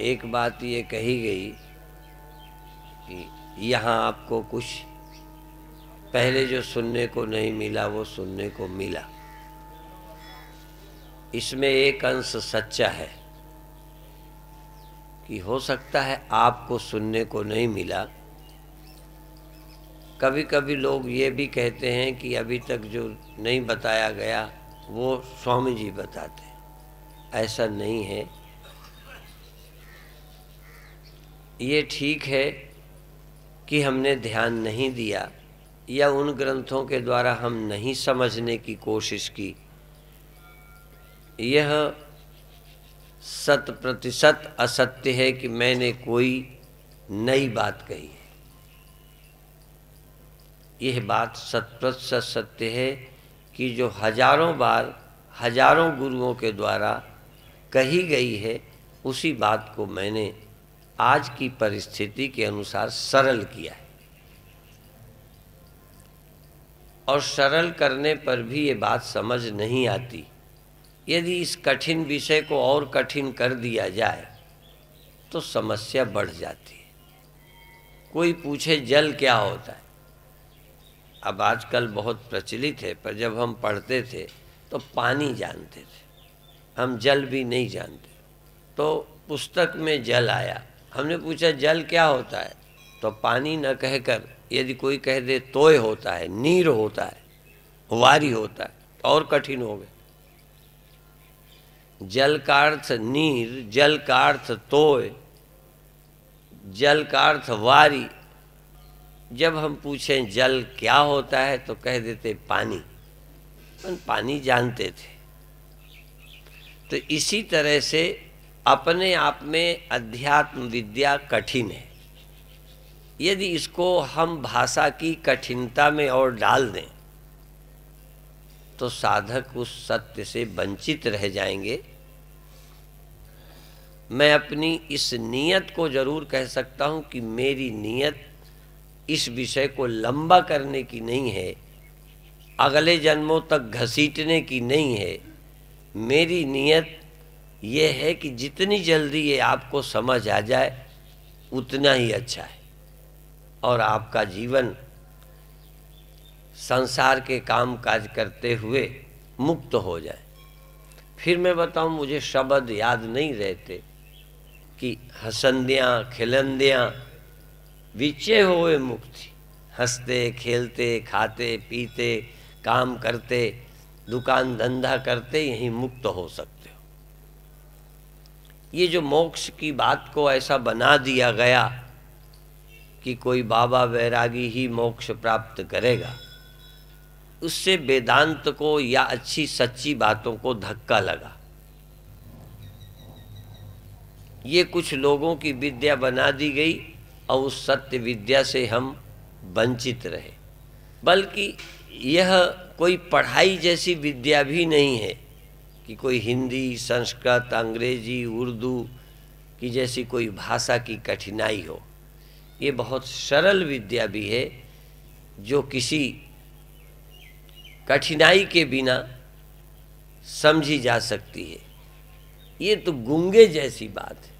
एक बात ये कही गई कि यहाँ आपको कुछ पहले जो सुनने को नहीं मिला वो सुनने को मिला इसमें एक अंश सच्चा है कि हो सकता है आपको सुनने को नहीं मिला कभी कभी लोग ये भी कहते हैं कि अभी तक जो नहीं बताया गया वो स्वामी जी बताते ऐसा नहीं है ये ठीक है कि हमने ध्यान नहीं दिया या उन ग्रंथों के द्वारा हम नहीं समझने की कोशिश की यह सत प्रतिशत असत्य है कि मैंने कोई नई बात कही है यह बात सत प्रतिशत सत्य है कि जो हजारों बार हजारों गुरुओं के द्वारा कही गई है उसी बात को मैंने आज की परिस्थिति के अनुसार सरल किया है और सरल करने पर भी ये बात समझ नहीं आती यदि इस कठिन विषय को और कठिन कर दिया जाए तो समस्या बढ़ जाती है कोई पूछे जल क्या होता है अब आजकल बहुत प्रचलित है पर जब हम पढ़ते थे तो पानी जानते थे हम जल भी नहीं जानते तो पुस्तक में जल आया हमने पूछा जल क्या होता है तो पानी न कहकर यदि कोई कह दे तोय होता है नीर होता है वारी होता है तो और कठिन हो गए जल का अर्थ नीर जल का अर्थ तोय जल का अर्थ वारी जब हम पूछें जल क्या होता है तो कह देते पानी अपन पानी जानते थे तो इसी तरह से अपने आप में अध्यात्म विद्या कठिन है यदि इसको हम भाषा की कठिनता में और डाल दें तो साधक उस सत्य से वंचित रह जाएंगे मैं अपनी इस नीयत को ज़रूर कह सकता हूँ कि मेरी नीयत इस विषय को लंबा करने की नहीं है अगले जन्मों तक घसीटने की नहीं है मेरी नीयत यह है कि जितनी जल्दी ये आपको समझ आ जाए उतना ही अच्छा है और आपका जीवन संसार के काम काज करते हुए मुक्त हो जाए फिर मैं बताऊं मुझे शब्द याद नहीं रहते कि हसंदियाँ खिलंदियाँ विचे होए मुक्ति हंसते खेलते खाते पीते काम करते दुकान धंधा करते यहीं मुक्त हो सकते हो ये जो मोक्ष की बात को ऐसा बना दिया गया कि कोई बाबा वैरागी ही मोक्ष प्राप्त करेगा उससे वेदांत को या अच्छी सच्ची बातों को धक्का लगा ये कुछ लोगों की विद्या बना दी गई और उस सत्य विद्या से हम वंचित रहे बल्कि यह कोई पढ़ाई जैसी विद्या भी नहीं है कि कोई हिंदी संस्कृत अंग्रेजी उर्दू की जैसी कोई भाषा की कठिनाई हो ये बहुत सरल विद्या भी है जो किसी कठिनाई के बिना समझी जा सकती है ये तो गुंगे जैसी बात है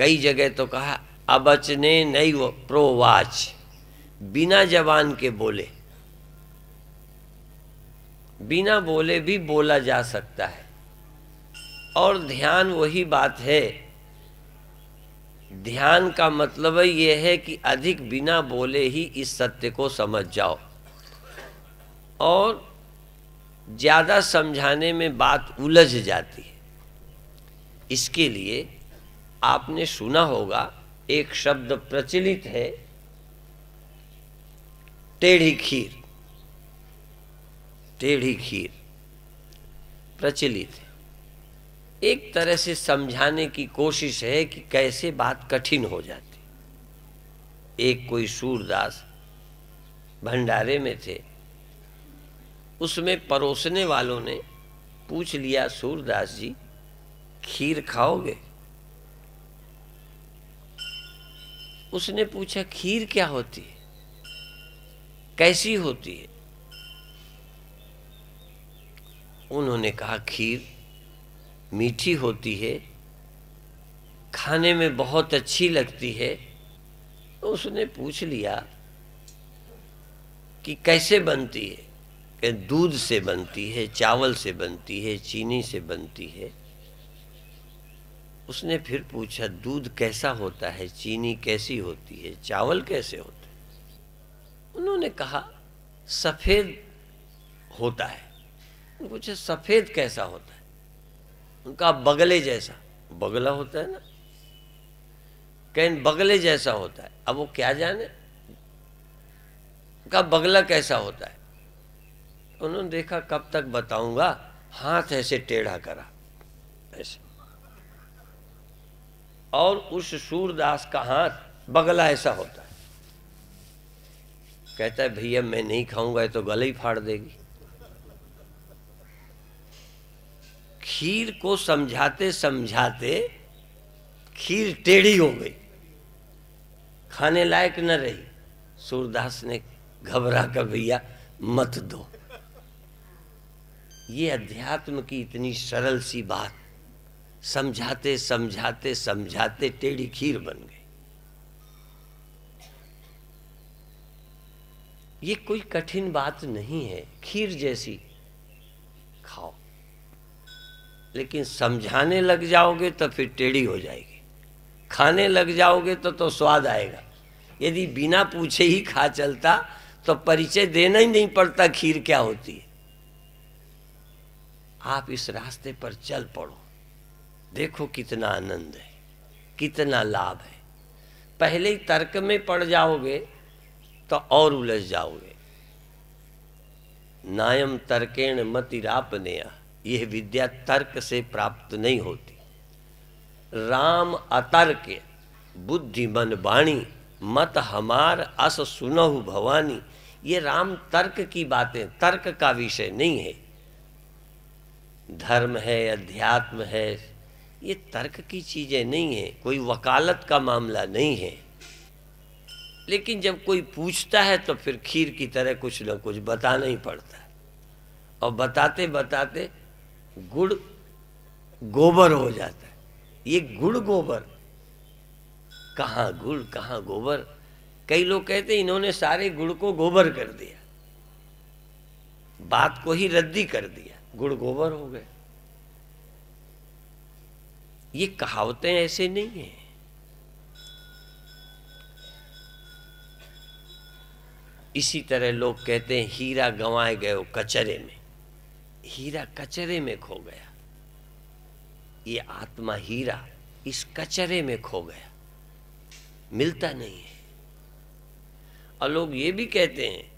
कई जगह तो कहा अबचने नहीं वो प्रोवाच बिना जवान के बोले बिना बोले भी बोला जा सकता है और ध्यान वही बात है ध्यान का मतलब ये है कि अधिक बिना बोले ही इस सत्य को समझ जाओ और ज़्यादा समझाने में बात उलझ जाती है इसके लिए आपने सुना होगा एक शब्द प्रचलित है टेढ़ी खीर टेढ़ी खीर प्रचलित है एक तरह से समझाने की कोशिश है कि कैसे बात कठिन हो जाती एक कोई सूरदास भंडारे में थे उसमें परोसने वालों ने पूछ लिया सूरदास जी खीर खाओगे उसने पूछा खीर क्या होती है कैसी होती है उन्होंने कहा खीर मीठी होती है खाने में बहुत अच्छी लगती है तो उसने पूछ लिया कि कैसे बनती है कि दूध से बनती है चावल से बनती है चीनी से बनती है उसने फिर पूछा दूध कैसा होता है चीनी कैसी होती है चावल कैसे होते हैं उन्होंने कहा सफ़ेद होता है पूछा सफ़ेद कैसा होता है उनका बगले जैसा बगला होता है ना कहें बगले जैसा होता है अब वो क्या जाने का बगला कैसा होता है उन्होंने देखा कब तक बताऊंगा हाथ ऐसे टेढ़ा करा और उस सूरदास का हाथ बगला ऐसा होता है कहता है भैया मैं नहीं खाऊंगा तो गले ही फाड़ देगी खीर को समझाते समझाते खीर टेढ़ी हो गई खाने लायक न रही सूरदास ने घबरा कर भैया मत दो ये अध्यात्म की इतनी सरल सी बात समझाते समझाते समझाते टेढ़ी खीर बन गई ये कोई कठिन बात नहीं है खीर जैसी खाओ लेकिन समझाने लग जाओगे तो फिर टेढ़ी हो जाएगी खाने लग जाओगे तो तो स्वाद आएगा यदि बिना पूछे ही खा चलता तो परिचय देना ही नहीं पड़ता खीर क्या होती है आप इस रास्ते पर चल पड़ो देखो कितना आनंद है कितना लाभ है पहले ही तर्क में पड़ जाओगे तो और उलझ जाओगे नायम तर्केण मतिरापनेया यह विद्या तर्क से प्राप्त नहीं होती राम अतर्क बुद्धि मन बाणी मत हमार अस सुनहु भवानी ये राम तर्क की बातें तर्क का विषय नहीं है धर्म है अध्यात्म है ये तर्क की चीज़ें नहीं है कोई वकालत का मामला नहीं है लेकिन जब कोई पूछता है तो फिर खीर की तरह कुछ ना कुछ बताना ही पड़ता है और बताते बताते गुड़ गोबर हो जाता है ये गुड़ गोबर कहाँ गुड़ कहाँ गोबर कई लोग कहते इन्होंने सारे गुड़ को गोबर कर दिया बात को ही रद्दी कर दिया गुड़ गोबर हो गए ये कहावतें ऐसे नहीं है इसी तरह लोग कहते हैं हीरा गंवाए गए हो कचरे में हीरा कचरे में खो गया ये आत्मा हीरा इस कचरे में खो गया मिलता नहीं है और लोग ये भी कहते हैं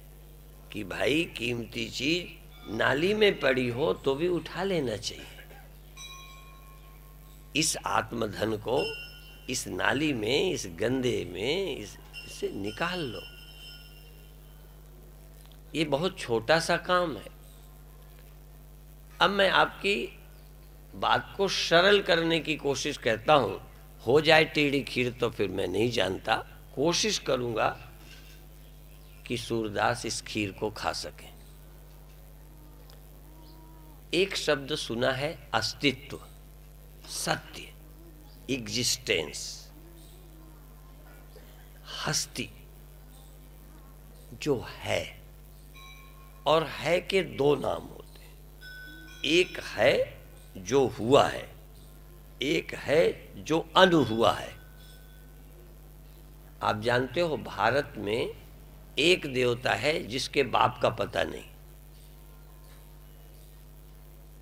कि भाई कीमती चीज नाली में पड़ी हो तो भी उठा लेना चाहिए इस आत्मधन को इस नाली में इस गंदे में इस, इसे निकाल लो ये बहुत छोटा सा काम है अब मैं आपकी बात को सरल करने की कोशिश करता हूं हो जाए टेढ़ी खीर तो फिर मैं नहीं जानता कोशिश करूंगा कि सूरदास इस खीर को खा सके एक शब्द सुना है अस्तित्व सत्य एग्जिस्टेंस हस्ती जो है और है के दो नाम होते हैं एक है जो हुआ है एक है जो अनु हुआ है आप जानते हो भारत में एक देवता है जिसके बाप का पता नहीं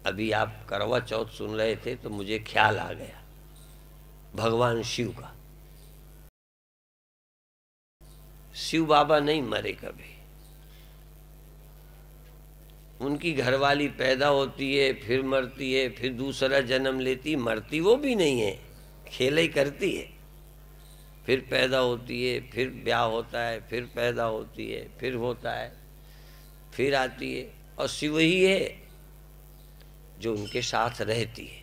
अभी आप करवा चौथ सुन रहे थे तो मुझे ख्याल आ गया भगवान शिव का शिव बाबा नहीं मरे कभी उनकी घरवाली पैदा होती है फिर मरती है फिर दूसरा जन्म लेती मरती वो भी नहीं है खेल ही करती है फिर पैदा होती है फिर ब्याह होता है फिर पैदा होती है फिर होता है फिर आती है और शिव ही है जो उनके साथ रहती है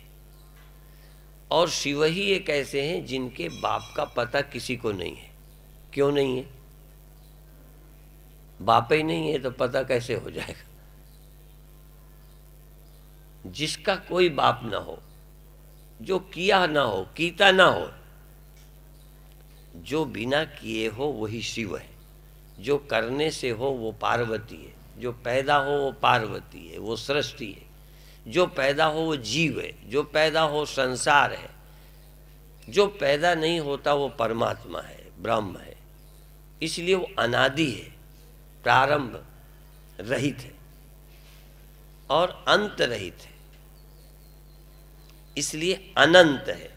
और शिव ही एक ऐसे हैं जिनके बाप का पता किसी को नहीं है क्यों नहीं है बाप ही नहीं है तो पता कैसे हो जाएगा जिसका कोई बाप ना हो जो किया ना हो कीता ना हो जो बिना किए हो वही शिव है जो करने से हो वो पार्वती है जो पैदा हो वो पार्वती है वो सृष्टि है जो पैदा हो वो जीव है जो पैदा हो संसार है जो पैदा नहीं होता वो परमात्मा है ब्रह्म है इसलिए वो अनादि है प्रारंभ रहित है और अंत रहित है इसलिए अनंत है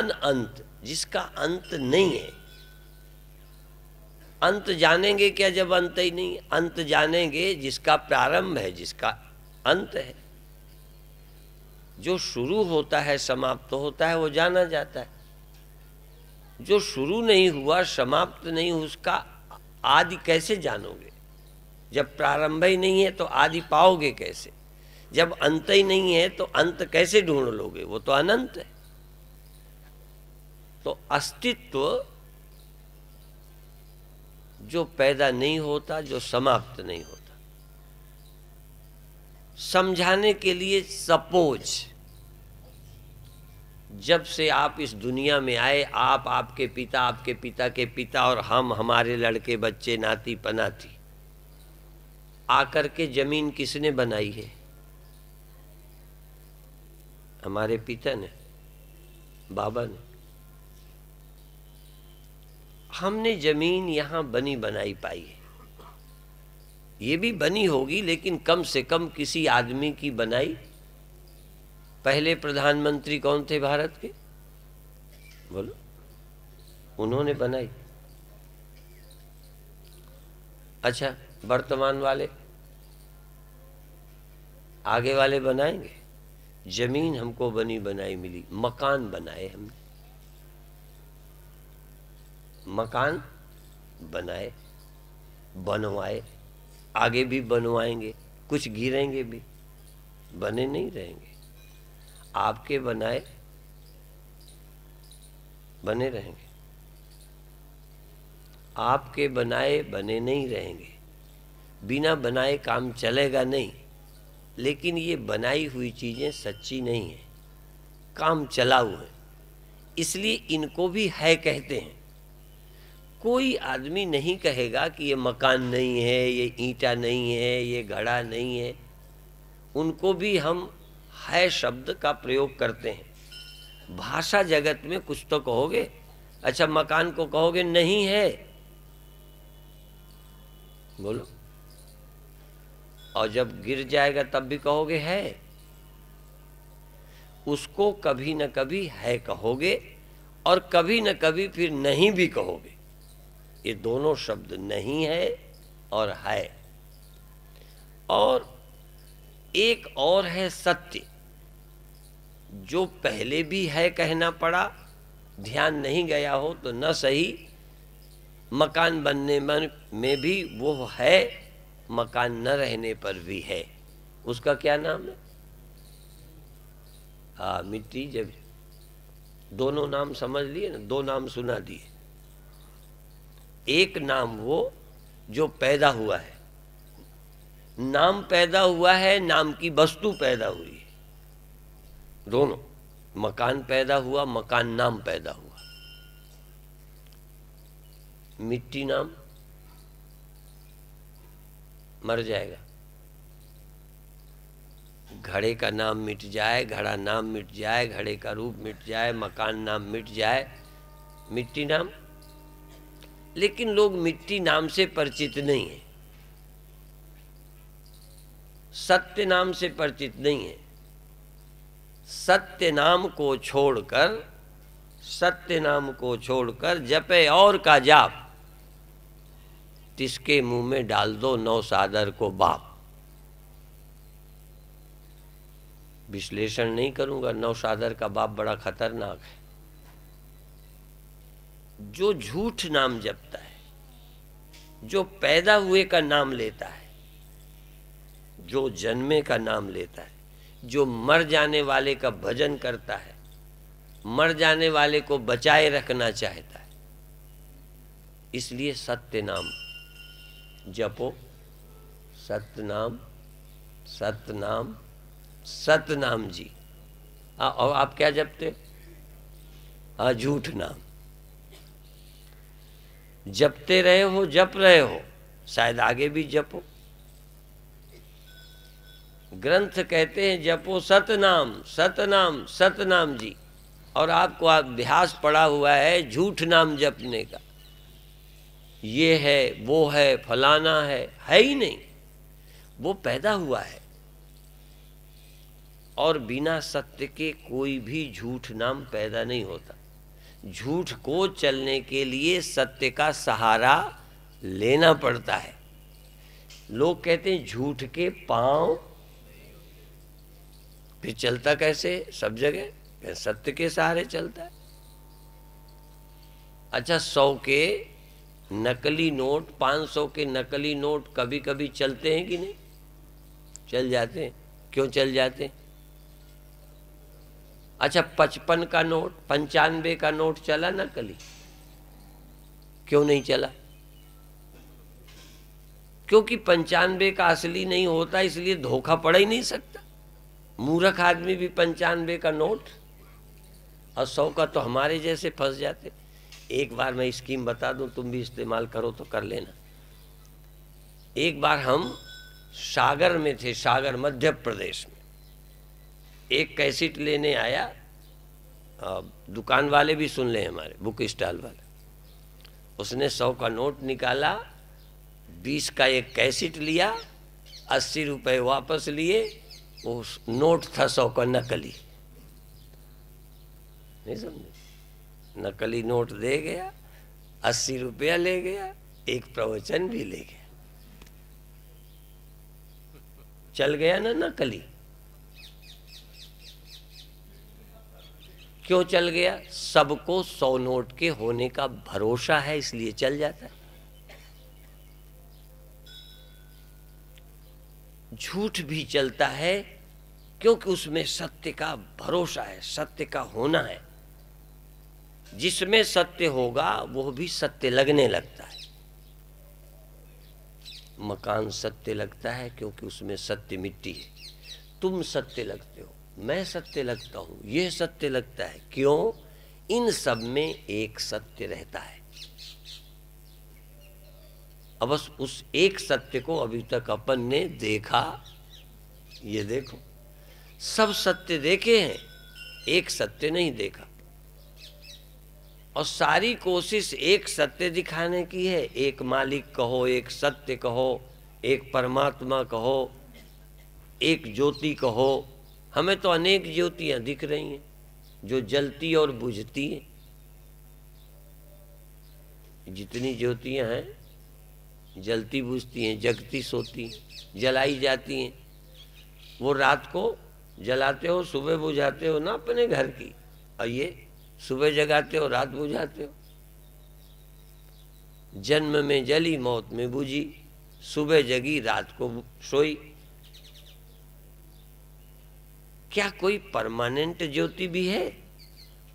अनंत जिसका अंत नहीं है अंत जानेंगे क्या जब अंत ही नहीं अंत जानेंगे जिसका प्रारंभ है जिसका अंत है जो शुरू होता है समाप्त तो होता है वो जाना जाता है जो शुरू नहीं हुआ समाप्त तो नहीं उसका आदि कैसे जानोगे जब प्रारंभ ही नहीं है तो आदि पाओगे कैसे जब अंत ही नहीं है तो अंत कैसे ढूंढ लोगे वो तो अनंत है तो अस्तित्व जो पैदा नहीं होता जो समाप्त नहीं होता समझाने के लिए सपोज जब से आप इस दुनिया में आए आप आपके पिता आपके पिता के पिता और हम हमारे लड़के बच्चे नाती पनाती आकर के जमीन किसने बनाई है हमारे पिता ने बाबा ने हमने जमीन यहां बनी बनाई पाई है ये भी बनी होगी लेकिन कम से कम किसी आदमी की बनाई पहले प्रधानमंत्री कौन थे भारत के बोलो उन्होंने बनाई अच्छा वर्तमान वाले आगे वाले बनाएंगे जमीन हमको बनी बनाई मिली मकान बनाए हमने मकान बनाए बनवाए आगे भी बनवाएंगे कुछ गिरेंगे भी बने नहीं रहेंगे आपके बनाए बने रहेंगे आपके बनाए बने नहीं रहेंगे बिना बनाए काम चलेगा नहीं लेकिन ये बनाई हुई चीज़ें सच्ची नहीं है काम हुआ है इसलिए इनको भी है कहते हैं कोई आदमी नहीं कहेगा कि ये मकान नहीं है ये ईंटा नहीं है ये घड़ा नहीं है उनको भी हम है शब्द का प्रयोग करते हैं भाषा जगत में कुछ तो कहोगे अच्छा मकान को कहोगे नहीं है बोलो और जब गिर जाएगा तब भी कहोगे है उसको कभी न कभी है कहोगे और कभी न कभी फिर नहीं भी कहोगे ये दोनों शब्द नहीं है और है और एक और है सत्य जो पहले भी है कहना पड़ा ध्यान नहीं गया हो तो न सही मकान बनने में भी वो है मकान न रहने पर भी है उसका क्या नाम है हाँ मिट्टी जब दोनों नाम समझ लिए ना दो नाम सुना दिए एक नाम वो जो पैदा हुआ है नाम पैदा हुआ है नाम की वस्तु पैदा हुई है दोनों मकान पैदा हुआ मकान नाम पैदा हुआ मिट्टी नाम मर जाएगा घड़े का नाम मिट जाए घड़ा नाम मिट जाए घड़े का रूप मिट जाए मकान नाम मिट जाए मिट्टी नाम लेकिन लोग मिट्टी नाम से परिचित नहीं है सत्य नाम से परिचित नहीं है सत्य नाम को छोड़कर सत्य नाम को छोड़कर जपे और का जाप तिसके मुंह में डाल दो नौ सादर को बाप विश्लेषण नहीं करूंगा नौ सादर का बाप बड़ा खतरनाक है जो झूठ नाम जपता है जो पैदा हुए का नाम लेता है जो जन्मे का नाम लेता है जो मर जाने वाले का भजन करता है मर जाने वाले को बचाए रखना चाहता है इसलिए सत्य नाम जपो सत्य नाम सत्य नाम सत्य नाम जी और आप क्या जपते हो हाँ झूठ नाम जपते रहे हो जप रहे हो शायद आगे भी जपो ग्रंथ कहते हैं जपो सतनाम सतनाम सतनाम जी और आपको अभ्यास पड़ा हुआ है झूठ नाम जपने का ये है वो है फलाना है है ही नहीं वो पैदा हुआ है और बिना सत्य के कोई भी झूठ नाम पैदा नहीं होता झूठ को चलने के लिए सत्य का सहारा लेना पड़ता है लोग कहते हैं झूठ के पांव फिर चलता कैसे सब जगह सत्य के सहारे चलता है अच्छा सौ के नकली नोट पाँच सौ के नकली नोट कभी कभी चलते हैं कि नहीं चल जाते हैं क्यों चल जाते हैं अच्छा पचपन का नोट पंचानवे का नोट चला ना कली क्यों नहीं चला क्योंकि पंचानवे का असली नहीं होता इसलिए धोखा पड़ ही नहीं सकता मूर्ख आदमी भी पंचानवे का नोट और सौ का तो हमारे जैसे फंस जाते एक बार मैं स्कीम बता दूं तुम भी इस्तेमाल करो तो कर लेना एक बार हम सागर में थे सागर मध्य प्रदेश में एक कैसेट लेने आया दुकान वाले भी सुन ले हमारे बुक स्टॉल वाले उसने सौ का नोट निकाला बीस का एक कैसेट लिया अस्सी रुपये वापस लिए वो नोट था सौ का नकली नहीं समझे नकली नोट दे गया अस्सी रुपया ले गया एक प्रवचन भी ले गया चल गया ना नकली क्यों चल गया सबको सौ नोट के होने का भरोसा है इसलिए चल जाता है झूठ भी चलता है क्योंकि उसमें सत्य का भरोसा है सत्य का होना है जिसमें सत्य होगा वह भी सत्य लगने लगता है मकान सत्य लगता है क्योंकि उसमें सत्य मिट्टी है तुम सत्य लगते हो मैं सत्य लगता हूँ यह सत्य लगता है क्यों इन सब में एक सत्य रहता है अब बस उस एक सत्य को अभी तक अपन ने देखा ये देखो सब सत्य देखे हैं एक सत्य नहीं देखा और सारी कोशिश एक सत्य दिखाने की है एक मालिक कहो एक सत्य कहो एक परमात्मा कहो एक ज्योति कहो हमें तो अनेक ज्योतियां दिख रही हैं जो जलती और बुझती है जितनी ज्योतियां हैं जलती बुझती हैं जगती सोती हैं जलाई जाती हैं वो रात को जलाते हो सुबह बुझाते हो ना अपने घर की और ये सुबह जगाते हो रात बुझाते हो जन्म में जली मौत में बुझी सुबह जगी रात को सोई क्या कोई परमानेंट ज्योति भी है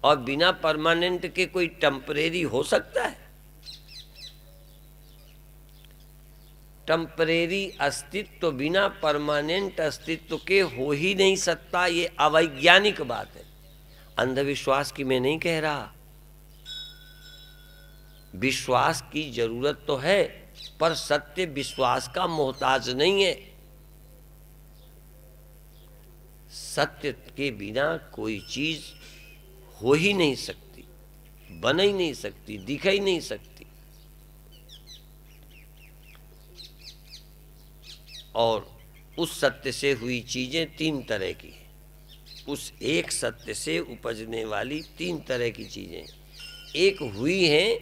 और बिना परमानेंट के कोई टम्परेरी हो सकता है टम्परेरी अस्तित्व तो बिना परमानेंट अस्तित्व के हो ही नहीं सकता ये अवैज्ञानिक बात है अंधविश्वास की मैं नहीं कह रहा विश्वास की जरूरत तो है पर सत्य विश्वास का मोहताज नहीं है सत्य के बिना कोई चीज हो ही नहीं सकती बन ही नहीं सकती दिख ही नहीं सकती और उस सत्य से हुई चीजें तीन तरह की हैं उस एक सत्य से उपजने वाली तीन तरह की चीजें एक हुई हैं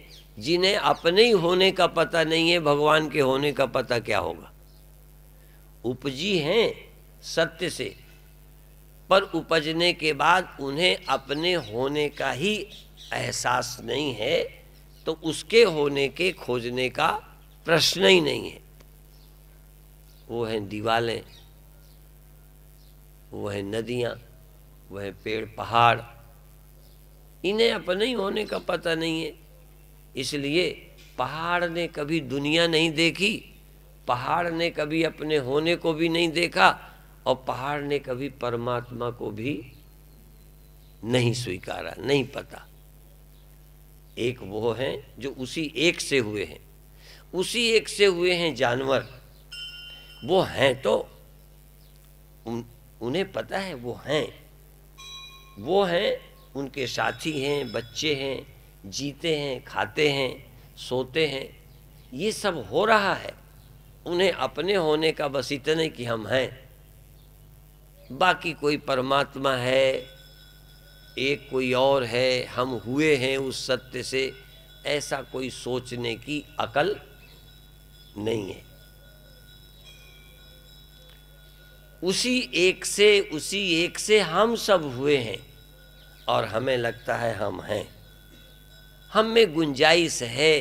जिन्हें अपने ही होने का पता नहीं है भगवान के होने का पता क्या होगा उपजी हैं सत्य से पर उपजने के बाद उन्हें अपने होने का ही एहसास नहीं है तो उसके होने के खोजने का प्रश्न ही नहीं है वो है दीवालें वो है नदियाँ वो है पेड़ पहाड़ इन्हें अपने ही होने का पता नहीं है इसलिए पहाड़ ने कभी दुनिया नहीं देखी पहाड़ ने कभी अपने होने को भी नहीं देखा और पहाड़ ने कभी परमात्मा को भी नहीं स्वीकारा नहीं पता एक वो हैं जो उसी एक से हुए हैं उसी एक से हुए हैं जानवर वो हैं तो उन, उन्हें पता है वो हैं वो हैं उनके साथी हैं बच्चे हैं जीते हैं खाते हैं सोते हैं ये सब हो रहा है उन्हें अपने होने का बस इतने कि हम हैं बाकी कोई परमात्मा है एक कोई और है हम हुए हैं उस सत्य से ऐसा कोई सोचने की अकल नहीं है उसी एक से उसी एक से हम सब हुए हैं और हमें लगता है हम हैं हम में गुंजाइश है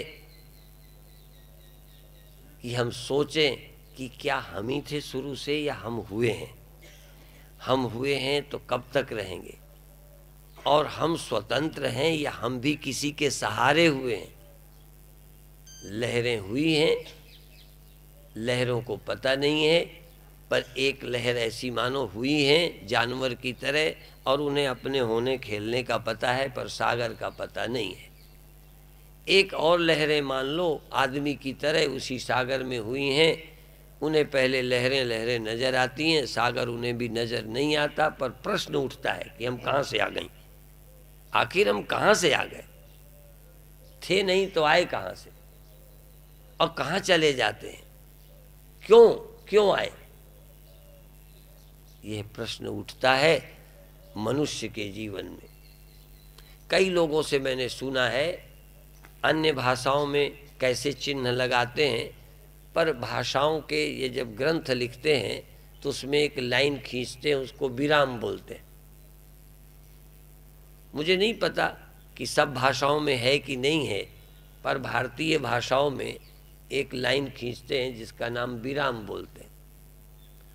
कि हम सोचें कि क्या हम ही थे शुरू से या हम हुए हैं हम हुए हैं तो कब तक रहेंगे और हम स्वतंत्र हैं या हम भी किसी के सहारे हुए हैं लहरें हुई हैं लहरों को पता नहीं है पर एक लहर ऐसी मानो हुई है जानवर की तरह और उन्हें अपने होने खेलने का पता है पर सागर का पता नहीं है एक और लहरें मान लो आदमी की तरह उसी सागर में हुई हैं उन्हें पहले लहरें लहरें नज़र आती हैं सागर उन्हें भी नज़र नहीं आता पर प्रश्न उठता है कि हम कहाँ से आ गई आखिर हम कहाँ से आ गए थे नहीं तो आए कहाँ से और कहाँ चले जाते हैं क्यों क्यों आए यह प्रश्न उठता है मनुष्य के जीवन में कई लोगों से मैंने सुना है अन्य भाषाओं में कैसे चिन्ह लगाते हैं पर भाषाओं के ये जब ग्रंथ लिखते हैं तो उसमें एक लाइन खींचते हैं उसको विराम बोलते हैं मुझे नहीं पता कि सब भाषाओं में है कि नहीं है पर भारतीय भाषाओं में एक लाइन खींचते हैं जिसका नाम विराम बोलते हैं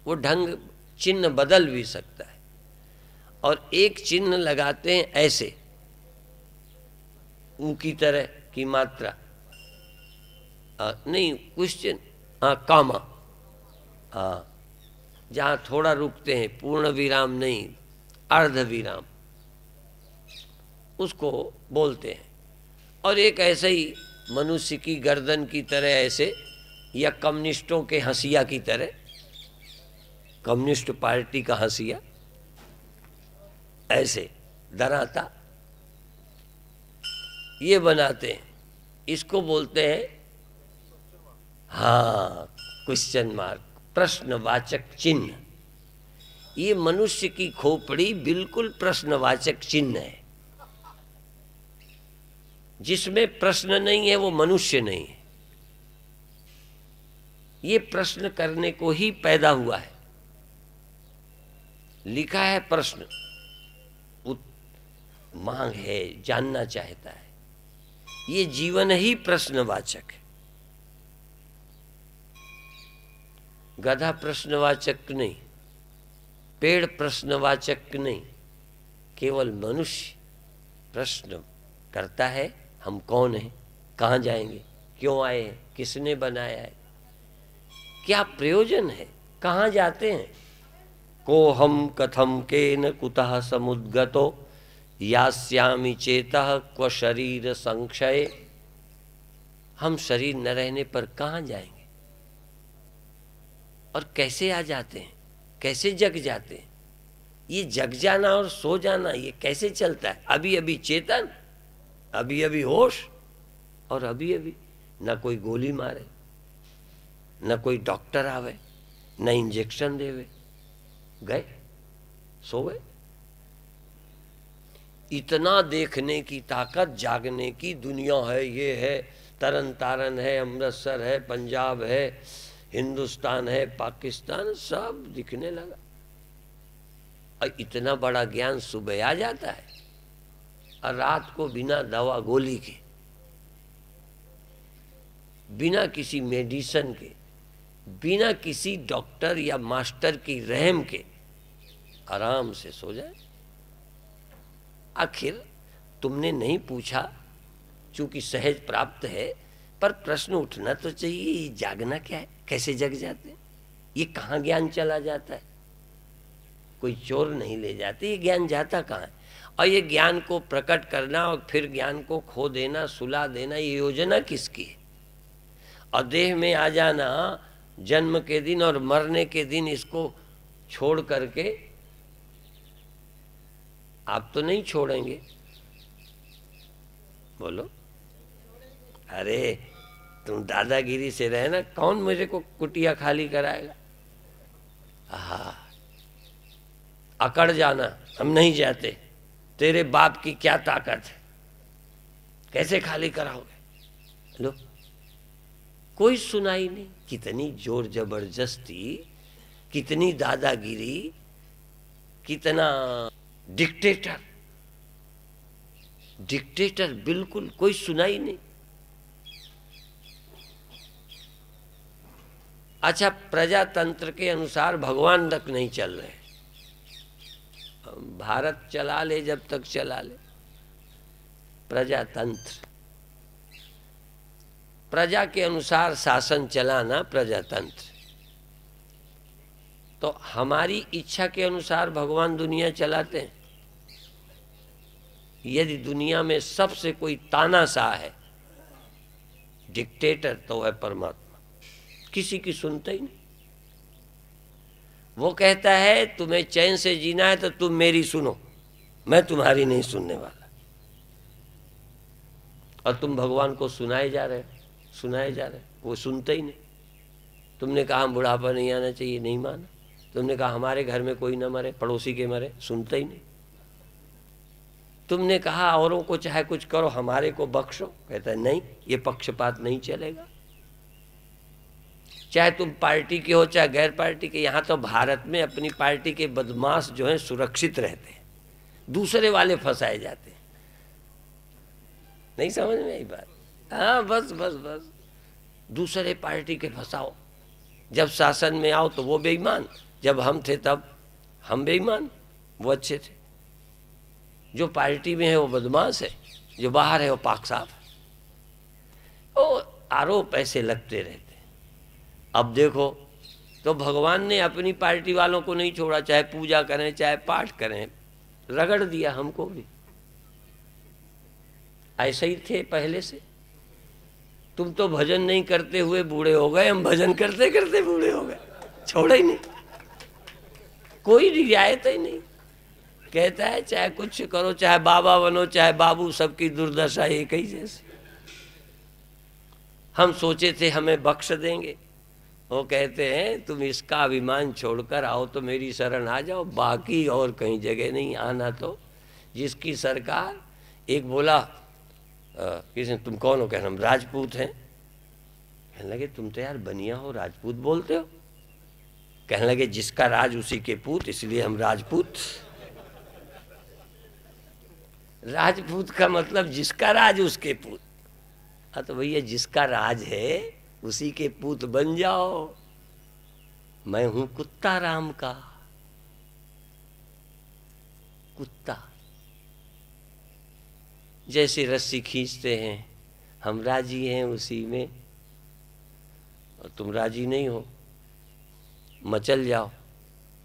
वो ढंग चिन्ह बदल भी सकता है और एक चिन्ह लगाते हैं ऐसे ऊ की तरह की मात्रा आ, नहीं क्वेश्चन हाँ कामा हाँ जहाँ थोड़ा रुकते हैं पूर्ण विराम नहीं अर्ध विराम उसको बोलते हैं और एक ऐसे ही मनुष्य की गर्दन की तरह ऐसे या कम्युनिस्टों के हंसिया की तरह कम्युनिस्ट पार्टी का हंसिया ऐसे डराता ये बनाते हैं इसको बोलते हैं हाँ क्वेश्चन मार्क प्रश्नवाचक चिन्ह ये मनुष्य की खोपड़ी बिल्कुल प्रश्नवाचक चिन्ह है जिसमें प्रश्न नहीं है वो मनुष्य नहीं है ये प्रश्न करने को ही पैदा हुआ है लिखा है प्रश्न मांग है जानना चाहता है ये जीवन ही प्रश्नवाचक है गधा प्रश्नवाचक नहीं पेड़ प्रश्नवाचक नहीं केवल मनुष्य प्रश्न करता है हम कौन हैं कहाँ जाएंगे क्यों आए हैं किसने बनाया है क्या प्रयोजन है कहाँ जाते हैं को हम कथम के न कुतः समुद्गतो यास्यामी चेतः क्व शरीर संक्षय हम शरीर न रहने पर कहाँ जाएंगे और कैसे आ जाते हैं कैसे जग जाते हैं ये जग जाना और सो जाना ये कैसे चलता है अभी अभी चेतन अभी अभी होश और अभी अभी ना कोई गोली मारे न कोई डॉक्टर आवे न इंजेक्शन देवे गए सो गए इतना देखने की ताकत जागने की दुनिया है ये है तरन तारण है अमृतसर है पंजाब है हिंदुस्तान है पाकिस्तान सब दिखने लगा और इतना बड़ा ज्ञान सुबह आ जाता है और रात को बिना दवा गोली के बिना किसी मेडिसन के बिना किसी डॉक्टर या मास्टर की रहम के आराम से सो जाए आखिर तुमने नहीं पूछा चूंकि सहज प्राप्त है पर प्रश्न उठना तो चाहिए जागना क्या है कैसे जग जाते ये कहाँ ज्ञान चला जाता है कोई चोर नहीं ले जाते ये ज्ञान जाता कहाँ और ये ज्ञान को प्रकट करना और फिर ज्ञान को खो देना सुला देना ये योजना किसकी है और देह में आ जाना जन्म के दिन और मरने के दिन इसको छोड़ करके आप तो नहीं छोड़ेंगे बोलो अरे तुम दादागिरी से रहना कौन मुझे को कुटिया खाली कराएगा हा अकड़ जाना हम नहीं जाते तेरे बाप की क्या ताकत है कैसे खाली कराओगे लो कोई सुनाई नहीं कितनी जोर जबरदस्ती कितनी दादागिरी कितना डिक्टेटर डिक्टेटर बिल्कुल कोई सुनाई नहीं अच्छा प्रजातंत्र के अनुसार भगवान तक नहीं चल रहे भारत चला ले जब तक चला ले प्रजातंत्र प्रजा के अनुसार शासन चलाना प्रजातंत्र तो हमारी इच्छा के अनुसार भगवान दुनिया चलाते हैं यदि दुनिया में सबसे कोई तानाशाह है डिक्टेटर तो है परमात्मा किसी की सुनता ही नहीं वो कहता है तुम्हें चैन से जीना है तो तुम मेरी सुनो मैं तुम्हारी नहीं सुनने वाला और तुम भगवान को सुनाए जा रहे हो सुनाए जा रहे वो सुनते ही नहीं तुमने कहा हम बुढ़ापा नहीं आना चाहिए नहीं माना तुमने कहा हमारे घर में कोई ना मरे पड़ोसी के मरे सुनते ही नहीं तुमने कहा औरों को चाहे कुछ करो हमारे को बख्शो कहता है नहीं ये पक्षपात नहीं चलेगा चाहे तुम पार्टी के हो चाहे गैर पार्टी के यहाँ तो भारत में अपनी पार्टी के बदमाश जो हैं सुरक्षित रहते हैं दूसरे वाले फंसाए जाते हैं नहीं समझ में आई बात हाँ बस बस बस दूसरे पार्टी के फंसाओ जब शासन में आओ तो वो बेईमान जब हम थे तब हम बेईमान वो अच्छे थे जो पार्टी में है वो बदमाश है जो बाहर है वो पाक साफ है वो आरोप ऐसे लगते रहते अब देखो तो भगवान ने अपनी पार्टी वालों को नहीं छोड़ा चाहे पूजा करें चाहे पाठ करें रगड़ दिया हमको भी ऐसे ही थे पहले से तुम तो भजन नहीं करते हुए बूढ़े हो गए हम भजन करते करते बूढ़े हो गए छोड़े ही नहीं कोई रियायत ही नहीं कहता है चाहे कुछ करो चाहे बाबा बनो चाहे बाबू सबकी दुर्दशा एक ही जैसे हम सोचे थे हमें बख्श देंगे वो कहते हैं तुम इसका अभिमान छोड़कर आओ तो मेरी शरण आ जाओ बाकी और कहीं जगह नहीं आना तो जिसकी सरकार एक बोला किसी तुम कौन हो कहना हम राजपूत हैं कहने लगे तुम तो यार बनिया हो राजपूत बोलते हो कहने लगे जिसका राज उसी के पूत इसलिए हम राजपूत राजपूत का मतलब जिसका राज उसके पूत हाँ तो भैया जिसका राज है उसी के पुत बन जाओ मैं हूं कुत्ता राम का कुत्ता जैसे रस्सी खींचते हैं हम राजी हैं उसी में और तुम राजी नहीं हो मचल जाओ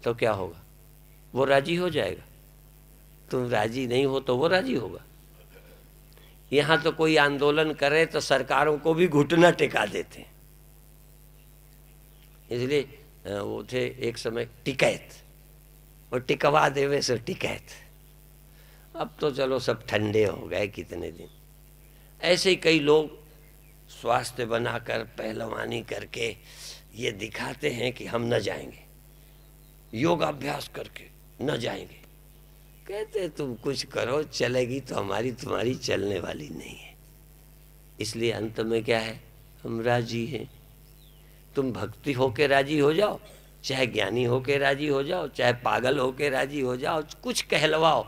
तो क्या होगा वो राजी हो जाएगा तुम राजी नहीं हो तो वो राजी होगा यहां तो कोई आंदोलन करे तो सरकारों को भी घुटना टेका देते हैं इसलिए वो थे एक समय टिकैत और टिकवा देवे से टिकैत अब तो चलो सब ठंडे हो गए कितने दिन ऐसे ही कई लोग स्वास्थ्य बनाकर पहलवानी करके ये दिखाते हैं कि हम न जाएंगे योगाभ्यास करके न जाएंगे कहते तुम कुछ करो चलेगी तो हमारी तुम्हारी चलने वाली नहीं है इसलिए अंत में क्या है हम राजी हैं तुम भक्ति होके राजी हो जाओ चाहे ज्ञानी होके राजी हो जाओ चाहे पागल होके राजी हो जाओ कुछ कहलवाओ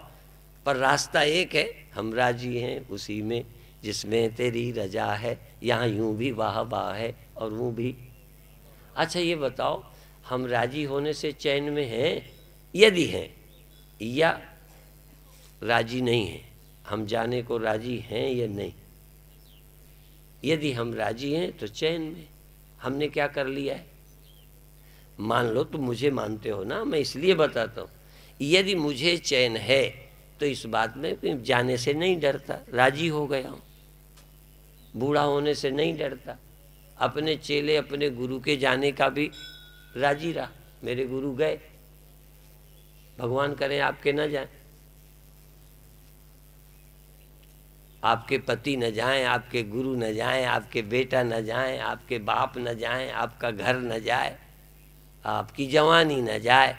पर रास्ता एक है हम राजी हैं उसी में जिसमें तेरी रजा है यहाँ यूं भी वाह वाह है और वो भी अच्छा ये बताओ हम राजी होने से चैन में हैं यदि हैं या राजी नहीं हैं हम जाने को राजी हैं या नहीं यदि हम राजी हैं तो चैन में हमने क्या कर लिया है मान लो तुम मुझे मानते हो ना मैं इसलिए बताता हूँ यदि मुझे चैन है तो इस बात में जाने से नहीं डरता राजी हो गया हूँ बूढ़ा होने से नहीं डरता अपने चेले अपने गुरु के जाने का भी राजी रहा मेरे गुरु गए भगवान करें आपके ना जाए आपके पति न जाएं आपके गुरु न जाएं आपके बेटा न जाएं आपके बाप न जाएं आपका घर न जाए आपकी जवानी न जाए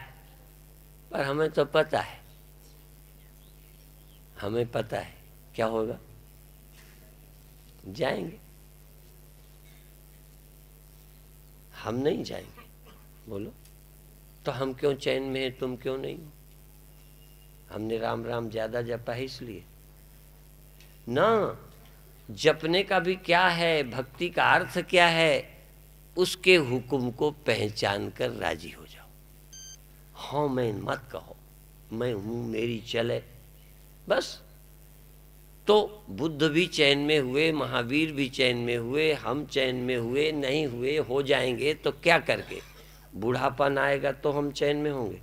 पर हमें तो पता है हमें पता है क्या होगा जाएंगे हम नहीं जाएंगे बोलो तो हम क्यों चैन में हैं तुम क्यों नहीं हो हमने राम राम ज़्यादा जपा है इसलिए ना जपने का भी क्या है भक्ति का अर्थ क्या है उसके हुक्म को पहचान कर राजी हो जाओ हाँ मैं मत कहो मैं हूं मेरी चले बस तो बुद्ध भी चैन में हुए महावीर भी चैन में हुए हम चैन में हुए नहीं हुए हो जाएंगे तो क्या करके बूढ़ापन आएगा तो हम चैन में होंगे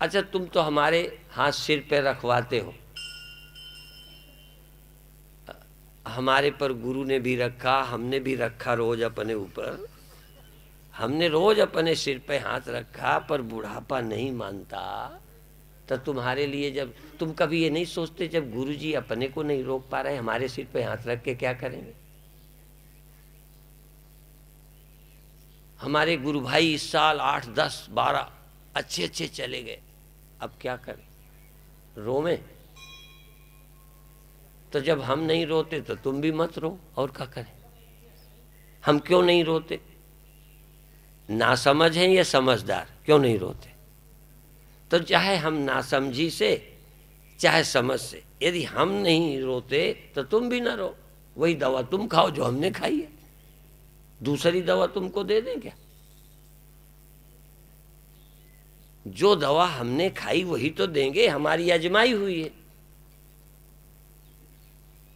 अच्छा तुम तो हमारे हाथ सिर पे रखवाते हो हमारे पर गुरु ने भी रखा हमने भी रखा रोज अपने ऊपर हमने रोज अपने सिर पे हाथ रखा पर बुढ़ापा नहीं मानता तो तुम्हारे लिए जब तुम कभी ये नहीं सोचते जब गुरुजी अपने को नहीं रोक पा रहे हमारे सिर पे हाथ रख के क्या करेंगे हमारे गुरु भाई इस साल आठ दस बारह अच्छे अच्छे चले गए अब क्या करें रोवे तो जब हम नहीं रोते तो तुम भी मत रो और क्या करें हम क्यों नहीं रोते ना समझ हैं या समझदार क्यों नहीं रोते तो चाहे हम ना समझी से चाहे समझ से यदि हम नहीं रोते तो तुम भी ना रो वही दवा तुम खाओ जो हमने खाई है दूसरी दवा तुमको दे दें क्या जो दवा हमने खाई वही तो देंगे हमारी आजमाई हुई है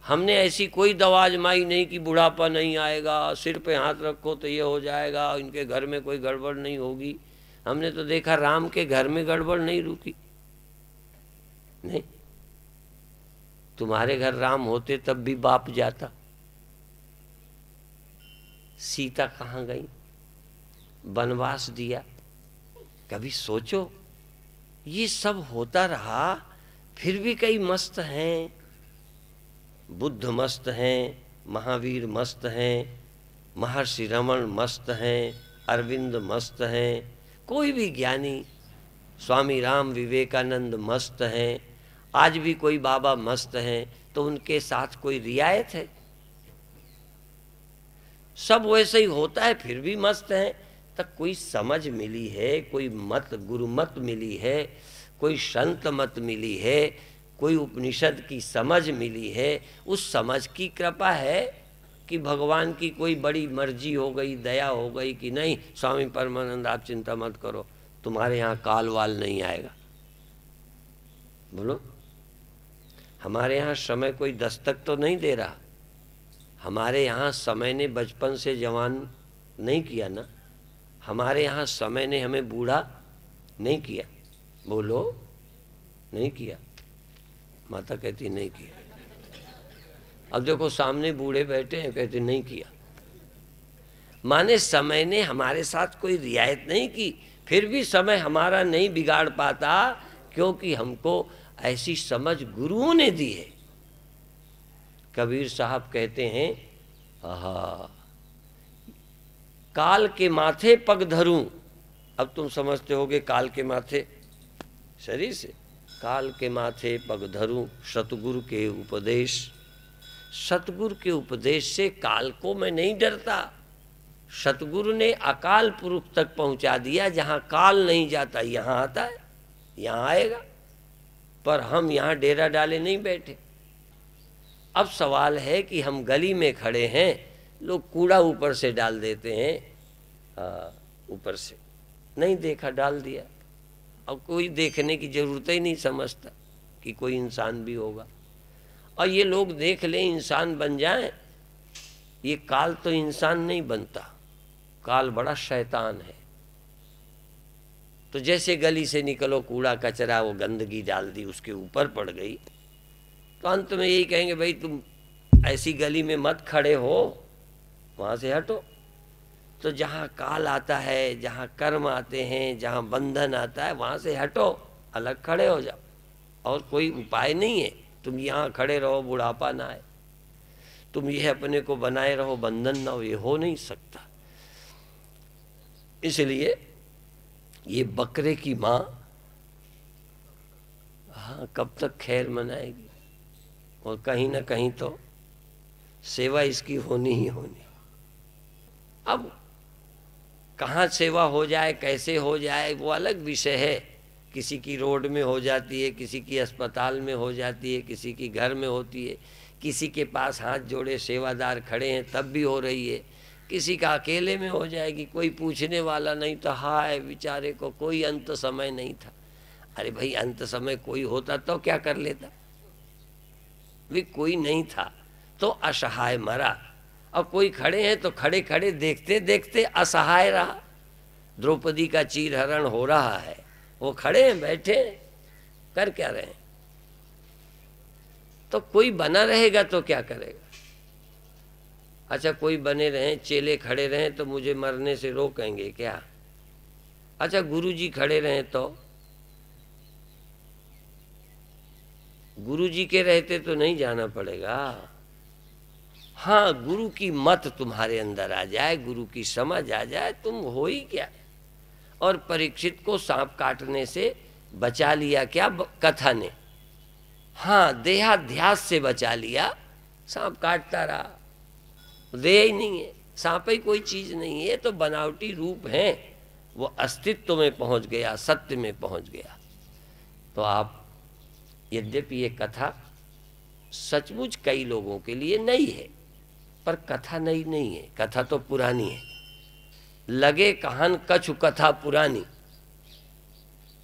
हमने ऐसी कोई दवा आजमाई नहीं कि बुढ़ापा नहीं आएगा सिर पे हाथ रखो तो ये हो जाएगा इनके घर में कोई गड़बड़ नहीं होगी हमने तो देखा राम के घर में गड़बड़ नहीं रुकी नहीं तुम्हारे घर राम होते तब भी बाप जाता सीता कहाँ गई वनवास दिया कभी सोचो ये सब होता रहा फिर भी कई मस्त हैं बुद्ध मस्त हैं महावीर मस्त हैं महर्षि रमन मस्त हैं अरविंद मस्त हैं कोई भी ज्ञानी स्वामी राम विवेकानंद मस्त हैं आज भी कोई बाबा मस्त हैं तो उनके साथ कोई रियायत है सब वैसे ही होता है फिर भी मस्त हैं तक कोई समझ मिली है कोई मत गुरु मत मिली है कोई संत मत मिली है कोई उपनिषद की समझ मिली है उस समझ की कृपा है कि भगवान की कोई बड़ी मर्जी हो गई दया हो गई कि नहीं स्वामी परमानंद आप चिंता मत करो तुम्हारे यहाँ काल वाल नहीं आएगा बोलो हमारे यहाँ समय कोई दस्तक तो नहीं दे रहा हमारे यहाँ समय ने बचपन से जवान नहीं किया ना हमारे यहाँ समय ने हमें बूढ़ा नहीं किया बोलो नहीं किया माता कहती नहीं किया अब देखो सामने बूढ़े बैठे हैं कहते नहीं किया माने समय ने हमारे साथ कोई रियायत नहीं की फिर भी समय हमारा नहीं बिगाड़ पाता क्योंकि हमको ऐसी समझ गुरुओं ने दी है कबीर साहब कहते हैं आहा काल के माथे पग धरूं अब तुम समझते होगे काल के माथे शरीर से काल के माथे पग धरूं सतगुरु के उपदेश सतगुरु के उपदेश से काल को मैं नहीं डरता सतगुरु ने अकाल पुरुष तक पहुंचा दिया जहां काल नहीं जाता यहाँ आता है यहाँ आएगा पर हम यहाँ डेरा डाले नहीं बैठे अब सवाल है कि हम गली में खड़े हैं लोग कूड़ा ऊपर से डाल देते हैं हाँ, ऊपर से नहीं देखा डाल दिया और कोई देखने की ज़रूरत ही नहीं समझता कि कोई इंसान भी होगा और ये लोग देख लें इंसान बन जाए ये काल तो इंसान नहीं बनता काल बड़ा शैतान है तो जैसे गली से निकलो कूड़ा कचरा वो गंदगी डाल दी उसके ऊपर पड़ गई तो अंत में यही कहेंगे भाई तुम ऐसी गली में मत खड़े हो वहाँ से हटो तो जहाँ काल आता है जहाँ कर्म आते हैं जहाँ बंधन आता है वहाँ से हटो अलग खड़े हो जाओ और कोई उपाय नहीं है तुम यहाँ खड़े रहो बुढ़ापा ना आए तुम यह अपने को बनाए रहो बंधन ना हो ये हो नहीं सकता इसलिए ये बकरे की माँ हाँ कब तक खैर मनाएगी और कहीं ना कहीं तो सेवा इसकी होनी ही होनी अब कहाँ सेवा हो जाए कैसे हो जाए वो अलग विषय है किसी की रोड में हो जाती है किसी की अस्पताल में हो जाती है किसी की घर में होती है किसी के पास हाथ जोड़े सेवादार खड़े हैं तब भी हो रही है किसी का अकेले में हो जाएगी कोई पूछने वाला नहीं तो हाय बेचारे को कोई अंत समय नहीं था अरे भाई अंत समय कोई होता तो क्या कर लेता भी कोई नहीं था तो असहाय मरा और कोई खड़े हैं तो खड़े खड़े देखते देखते असहाय रहा द्रौपदी का चीरहरण हो रहा है वो खड़े हैं बैठे हैं कर क्या रहे हैं तो कोई बना रहेगा तो क्या करेगा अच्छा कोई बने रहें चेले खड़े रहें तो मुझे मरने से रोकेंगे क्या अच्छा गुरुजी खड़े रहें तो गुरुजी के रहते तो नहीं जाना पड़ेगा हाँ गुरु की मत तुम्हारे अंदर आ जाए गुरु की समझ आ जाए तुम हो ही क्या और परीक्षित को सांप काटने से बचा लिया क्या कथा ने हाँ देहाध्यास से बचा लिया सांप काटता रहा देह ही नहीं है सांप ही कोई चीज नहीं है तो बनावटी रूप है वो अस्तित्व में पहुंच गया सत्य में पहुंच गया तो आप यद्यपि ये कथा सचमुच कई लोगों के लिए नहीं है पर कथा नई नहीं है कथा तो पुरानी है लगे कहान कछु कथा पुरानी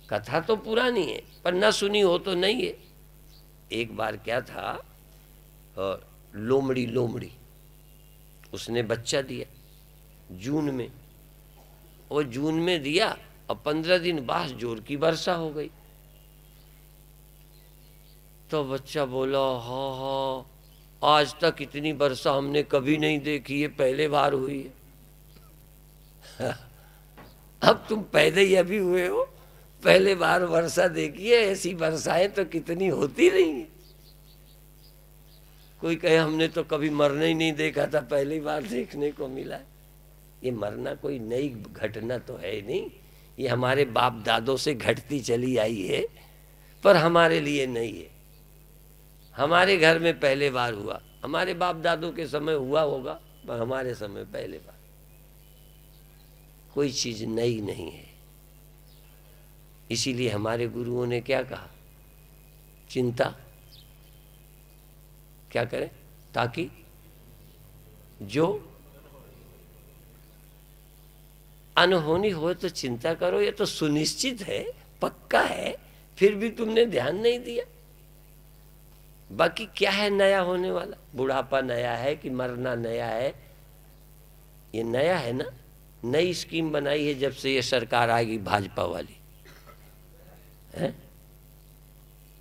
कथा तो पुरानी है पर ना सुनी हो तो नहीं है एक बार क्या था और लोमड़ी लोमड़ी उसने बच्चा दिया जून में वो जून में दिया और पंद्रह दिन बाद जोर की वर्षा हो गई तो बच्चा बोला हा हा आज तक इतनी वर्षा हमने कभी नहीं देखी है पहले बार हुई है अब तुम पैदा ही अभी हुए हो पहले बार वर्षा देखी है ऐसी वर्षाएं तो कितनी होती नहीं है कोई कहे हमने तो कभी मरना ही नहीं देखा था पहली बार देखने को मिला ये मरना कोई नई घटना तो है नहीं ये हमारे बाप दादों से घटती चली आई है पर हमारे लिए नहीं है हमारे घर में पहले बार हुआ हमारे बाप दादों के समय हुआ होगा पर हमारे समय पहले बार कोई चीज नई नहीं है इसीलिए हमारे गुरुओं ने क्या कहा चिंता क्या करें ताकि जो अनहोनी हो तो चिंता करो ये तो सुनिश्चित है पक्का है फिर भी तुमने ध्यान नहीं दिया बाकी क्या है नया होने वाला बुढ़ापा नया है कि मरना नया है ये नया है ना नई स्कीम बनाई है जब से ये सरकार आएगी भाजपा वाली है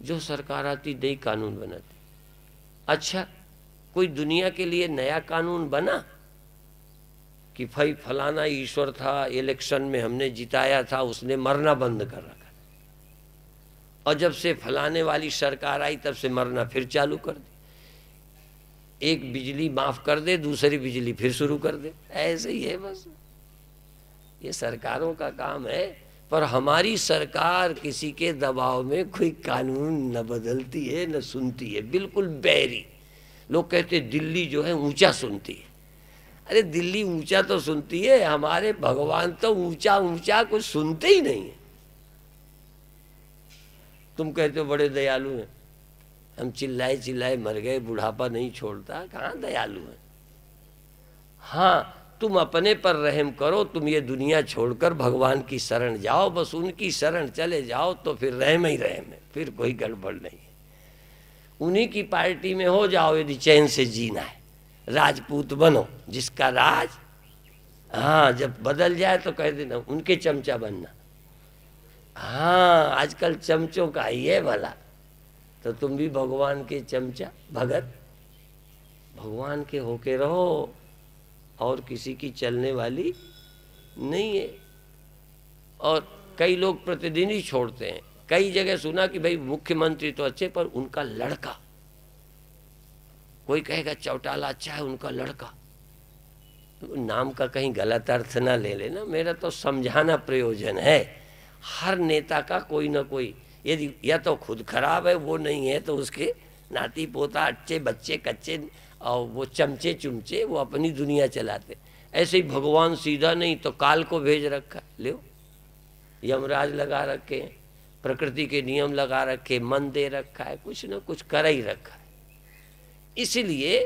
जो सरकार आती नई कानून बनाती अच्छा कोई दुनिया के लिए नया कानून बना कि भाई फलाना ईश्वर था इलेक्शन में हमने जिताया था उसने मरना बंद करा और जब से फलाने वाली सरकार आई तब से मरना फिर चालू कर दी एक बिजली माफ़ कर दे दूसरी बिजली फिर शुरू कर दे ऐसे ही है बस ये सरकारों का काम है पर हमारी सरकार किसी के दबाव में कोई कानून न बदलती है न सुनती है बिल्कुल बैरी लोग कहते दिल्ली जो है ऊंचा सुनती है अरे दिल्ली ऊंचा तो सुनती है हमारे भगवान तो ऊंचा ऊंचा कुछ सुनते ही नहीं है तुम कहते हो बड़े दयालु हैं हम चिल्लाए चिल्लाए मर गए बुढ़ापा नहीं छोड़ता कहाँ दयालु हैं हाँ तुम अपने पर रहम करो तुम ये दुनिया छोड़कर भगवान की शरण जाओ बस उनकी शरण चले जाओ तो फिर रहम ही रहम है फिर कोई गड़बड़ नहीं है उन्हीं की पार्टी में हो जाओ यदि चैन से जीना है राजपूत बनो जिसका राज हाँ जब बदल जाए तो कह देना उनके चमचा बनना हाँ आजकल चमचों का ही है भला तो तुम भी भगवान के चमचा भगत भगवान के होके रहो और किसी की चलने वाली नहीं है और कई लोग प्रतिदिन ही छोड़ते हैं कई जगह सुना कि भाई मुख्यमंत्री तो अच्छे पर उनका लड़का कोई कहेगा चौटाला अच्छा है उनका लड़का तो नाम का कहीं गलत अर्थ ना ले लेना मेरा तो समझाना प्रयोजन है हर नेता का कोई ना कोई यदि या तो खुद खराब है वो नहीं है तो उसके नाती पोता अच्छे बच्चे कच्चे और वो चमचे चुमचे वो अपनी दुनिया चलाते ऐसे ही भगवान सीधा नहीं तो काल को भेज रखा ले यमराज लगा रखे हैं प्रकृति के नियम लगा रखे मन दे रखा है कुछ ना कुछ कर ही रखा है इसलिए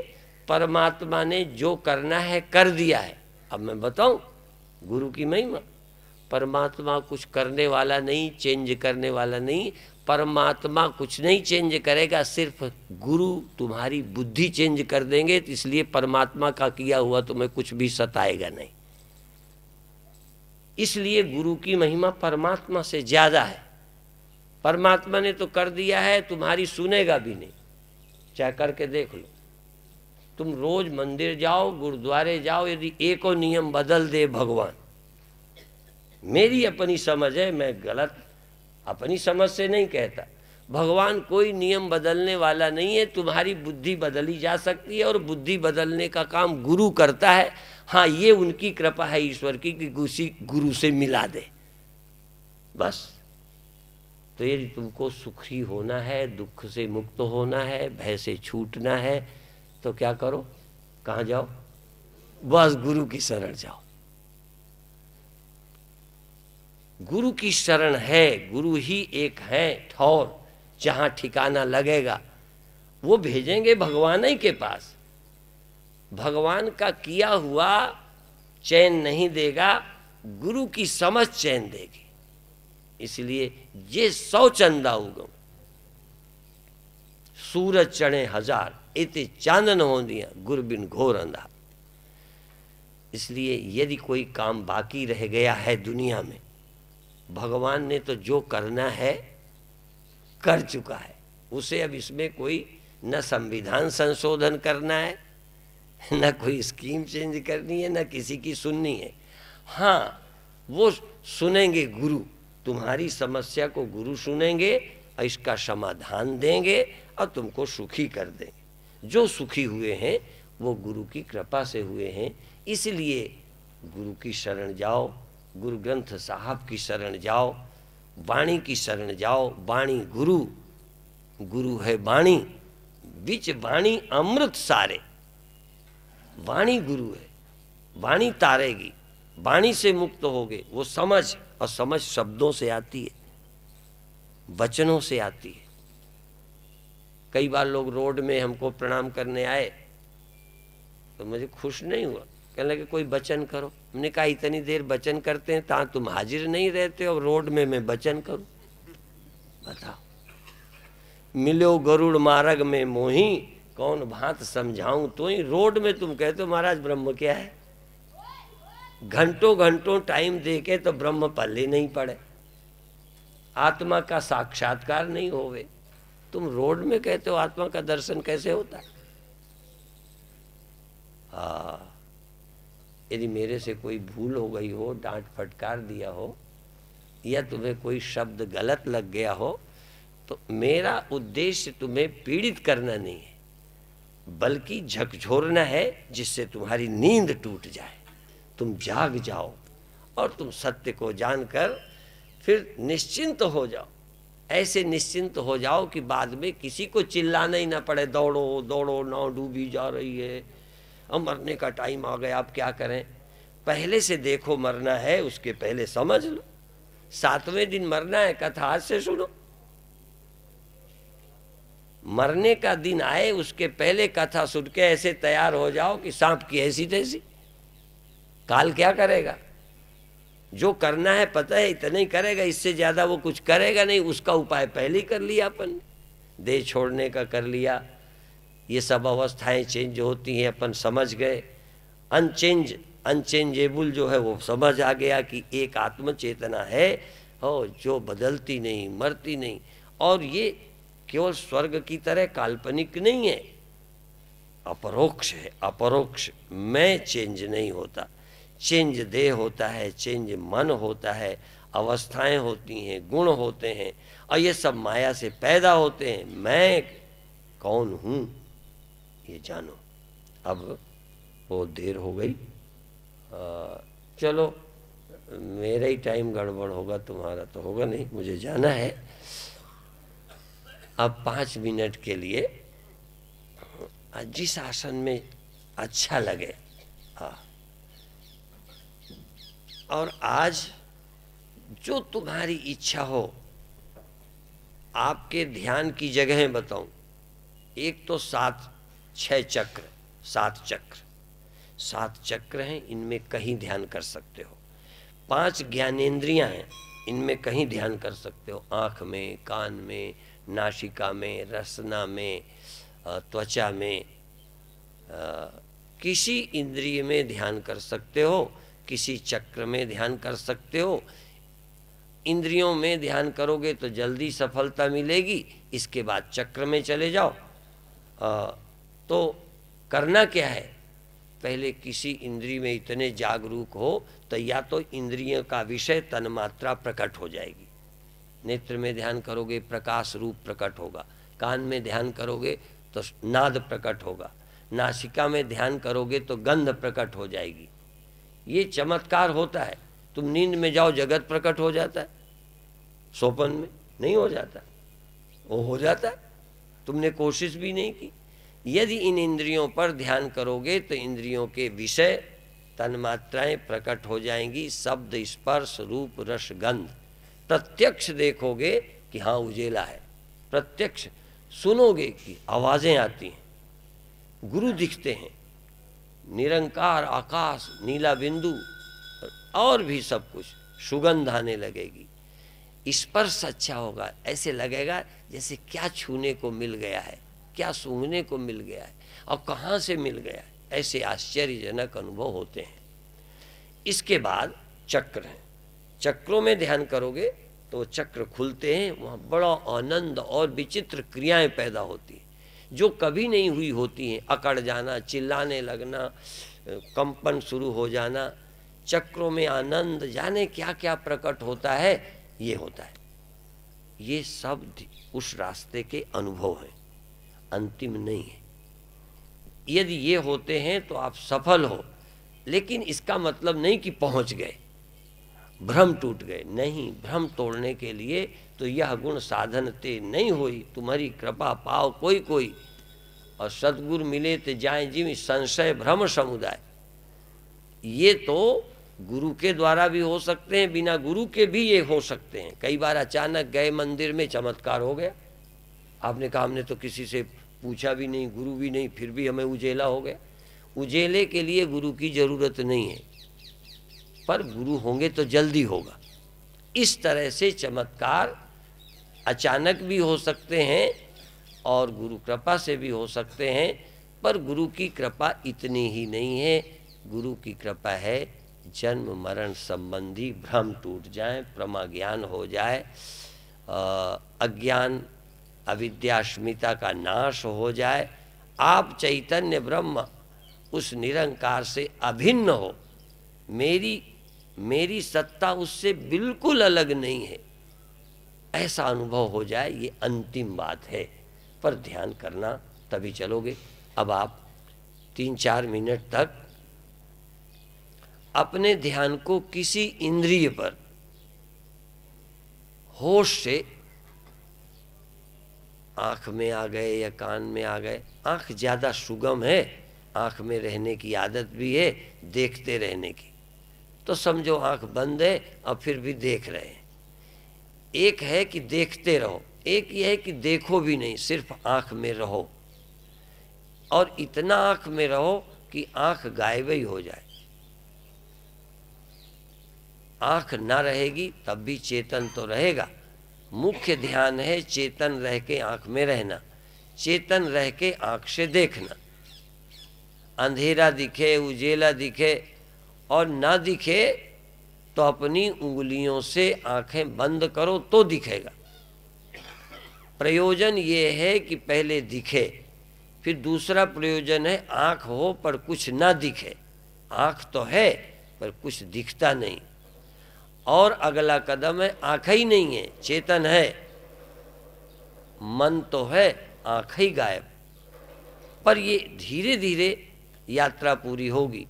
परमात्मा ने जो करना है कर दिया है अब मैं बताऊं गुरु की महिमा परमात्मा कुछ करने वाला नहीं चेंज करने वाला नहीं परमात्मा कुछ नहीं चेंज करेगा सिर्फ गुरु तुम्हारी बुद्धि चेंज कर देंगे तो इसलिए परमात्मा का किया हुआ तुम्हें कुछ भी सताएगा नहीं इसलिए गुरु की महिमा परमात्मा से ज़्यादा है परमात्मा ने तो कर दिया है तुम्हारी सुनेगा भी नहीं चाह करके देख लो तुम रोज मंदिर जाओ गुरुद्वारे जाओ यदि एको नियम बदल दे भगवान मेरी अपनी समझ है मैं गलत अपनी समझ से नहीं कहता भगवान कोई नियम बदलने वाला नहीं है तुम्हारी बुद्धि बदली जा सकती है और बुद्धि बदलने का काम गुरु करता है हाँ ये उनकी कृपा है ईश्वर की कि उसी गुरु से मिला दे बस तो यदि तुमको सुखी होना है दुख से मुक्त होना है भय से छूटना है तो क्या करो कहाँ जाओ बस गुरु की शरण जाओ गुरु की शरण है गुरु ही एक है ठौर जहां ठिकाना लगेगा वो भेजेंगे भगवान ही के पास भगवान का किया हुआ चैन नहीं देगा गुरु की समझ चैन देगी इसलिए ये सौ चंदा उगम सूरज चढ़े हजार इत चांदन हो दिया गुरबिन घोर अंधा इसलिए यदि कोई काम बाकी रह गया है दुनिया में भगवान ने तो जो करना है कर चुका है उसे अब इसमें कोई न संविधान संशोधन करना है न कोई स्कीम चेंज करनी है न किसी की सुननी है हाँ वो सुनेंगे गुरु तुम्हारी समस्या को गुरु सुनेंगे और इसका समाधान देंगे और तुमको सुखी कर देंगे जो सुखी हुए हैं वो गुरु की कृपा से हुए हैं इसलिए गुरु की शरण जाओ गुरु ग्रंथ साहब की शरण जाओ वाणी की शरण जाओ वाणी गुरु गुरु है वाणी विच वाणी अमृत सारे वाणी गुरु है वाणी तारेगी वाणी से मुक्त होगे वो समझ और समझ शब्दों से आती है वचनों से आती है कई बार लोग रोड में हमको प्रणाम करने आए तो मुझे खुश नहीं हुआ कहने लगे कोई बचन करो हमने कहा इतनी देर बचन करते हैं ता तुम हाजिर नहीं रहते और रोड में मैं बचन करूं बताओ मिलो गरुड़ मार्ग में मोही कौन भांत समझाऊं तो ही रोड में तुम कहते हो महाराज ब्रह्म क्या है घंटों घंटों टाइम देके तो ब्रह्म पल्ले नहीं पड़े आत्मा का साक्षात्कार नहीं होवे तुम रोड में कहते हो आत्मा का दर्शन कैसे होता है हाँ यदि मेरे से कोई भूल हो गई हो डांट फटकार दिया हो या तुम्हें कोई शब्द गलत लग गया हो तो मेरा उद्देश्य तुम्हें पीड़ित करना नहीं है बल्कि झकझोरना है जिससे तुम्हारी नींद टूट जाए तुम जाग जाओ और तुम सत्य को जानकर फिर निश्चिंत तो हो जाओ ऐसे निश्चिंत तो हो जाओ कि बाद में किसी को चिल्लाना ही ना पड़े दौड़ो दौड़ो नाव डूबी जा रही है अब मरने का टाइम आ गया आप क्या करें पहले से देखो मरना है उसके पहले समझ लो सातवें दिन मरना है कथा आज से सुनो मरने का दिन आए उसके पहले कथा सुन के ऐसे तैयार हो जाओ कि सांप की ऐसी तैसी काल क्या करेगा जो करना है पता है इतना ही करेगा इससे ज़्यादा वो कुछ करेगा नहीं उसका उपाय पहले ही कर लिया अपन देह छोड़ने का कर लिया ये सब अवस्थाएं चेंज होती हैं अपन समझ गए अनचेंज अनचेंजेबल जो है वो समझ आ गया कि एक आत्म चेतना है हो जो बदलती नहीं मरती नहीं और ये केवल स्वर्ग की तरह काल्पनिक नहीं है अपरोक्ष है अपरोक्ष मैं चेंज नहीं होता चेंज देह होता है चेंज मन होता है अवस्थाएं होती हैं गुण होते हैं और ये सब माया से पैदा होते हैं मैं कौन हूँ ये जानो अब बहुत देर हो गई आ, चलो मेरा ही टाइम गड़बड़ होगा तुम्हारा तो होगा नहीं मुझे जाना है अब पाँच मिनट के लिए जिस आसन में अच्छा लगे आ, हाँ। और आज जो तुम्हारी इच्छा हो आपके ध्यान की जगहें बताऊं एक तो सात छह चक्र सात चक्र सात चक्र हैं इनमें कहीं ध्यान कर सकते हो पांच ज्ञानेन्द्रियां हैं इनमें कहीं ध्यान कर सकते हो आँख में कान में नासिका में रसना में त्वचा में किसी इंद्रिय में ध्यान कर सकते हो किसी चक्र में ध्यान कर सकते हो इंद्रियों में ध्यान करोगे तो जल्दी सफलता मिलेगी इसके बाद चक्र में चले जाओ तो करना क्या है पहले किसी इंद्री में इतने जागरूक हो तो या तो इंद्रियों का विषय तन मात्रा प्रकट हो जाएगी नेत्र में ध्यान करोगे प्रकाश रूप प्रकट होगा कान में ध्यान करोगे तो नाद प्रकट होगा नासिका में ध्यान करोगे तो गंध प्रकट हो जाएगी ये चमत्कार होता है तुम नींद में जाओ जगत प्रकट हो जाता है सोपन में नहीं हो जाता वो हो जाता है तुमने कोशिश भी नहीं की यदि इन इंद्रियों पर ध्यान करोगे तो इंद्रियों के विषय तन्मात्राएं प्रकट हो जाएंगी शब्द स्पर्श रूप रस गंध प्रत्यक्ष देखोगे कि हाँ उजेला है प्रत्यक्ष सुनोगे कि आवाज़ें आती हैं गुरु दिखते हैं निरंकार आकाश नीला बिंदु और भी सब कुछ सुगंध आने लगेगी स्पर्श अच्छा होगा ऐसे लगेगा जैसे क्या छूने को मिल गया है क्या सूंघने को मिल गया है और कहाँ से मिल गया है ऐसे आश्चर्यजनक अनुभव होते हैं इसके बाद चक्र हैं चक्रों में ध्यान करोगे तो चक्र खुलते हैं वहाँ बड़ा आनंद और विचित्र क्रियाएं पैदा होती हैं जो कभी नहीं हुई होती हैं अकड़ जाना चिल्लाने लगना कंपन शुरू हो जाना चक्रों में आनंद जाने क्या क्या प्रकट होता है ये होता है ये सब उस रास्ते के अनुभव हैं अंतिम नहीं है यदि ये होते हैं तो आप सफल हो लेकिन इसका मतलब नहीं कि पहुंच गए भ्रम टूट गए नहीं भ्रम तोड़ने के लिए तो यह गुण साधन ते नहीं हुई तुम्हारी कृपा पाओ कोई कोई और सदगुरु मिले तो जाए जिम संशय भ्रम समुदाय ये तो गुरु के द्वारा भी हो सकते हैं बिना गुरु के भी ये हो सकते हैं कई बार अचानक गए मंदिर में चमत्कार हो गया आपने कहा हमने तो किसी से पूछा भी नहीं गुरु भी नहीं फिर भी हमें उजेला हो गया उजेले के लिए गुरु की ज़रूरत नहीं है पर गुरु होंगे तो जल्दी होगा इस तरह से चमत्कार अचानक भी हो सकते हैं और गुरु कृपा से भी हो सकते हैं पर गुरु की कृपा इतनी ही नहीं है गुरु की कृपा है जन्म मरण संबंधी भ्रम टूट जाए प्रमा ज्ञान हो जाए अज्ञान अविद्यास्मिता का नाश हो जाए आप चैतन्य ब्रह्म उस निरंकार से अभिन्न हो मेरी मेरी सत्ता उससे बिल्कुल अलग नहीं है ऐसा अनुभव हो जाए ये अंतिम बात है पर ध्यान करना तभी चलोगे अब आप तीन चार मिनट तक अपने ध्यान को किसी इंद्रिय पर होश से आँख में आ गए या कान में आ गए आँख ज़्यादा सुगम है आँख में रहने की आदत भी है देखते रहने की तो समझो आँख बंद है और फिर भी देख रहे हैं एक है कि देखते रहो एक यह है कि देखो भी नहीं सिर्फ आँख में रहो और इतना आँख में रहो कि आँख गायब ही हो जाए आँख ना रहेगी तब भी चेतन तो रहेगा मुख्य ध्यान है चेतन रह के आँख में रहना चेतन रह के आँख से देखना अंधेरा दिखे उजेला दिखे और ना दिखे तो अपनी उंगलियों से आंखें बंद करो तो दिखेगा प्रयोजन ये है कि पहले दिखे फिर दूसरा प्रयोजन है आँख हो पर कुछ ना दिखे आँख तो है पर कुछ दिखता नहीं और अगला कदम है आंख ही नहीं है चेतन है मन तो है आंख ही गायब पर ये धीरे धीरे यात्रा पूरी होगी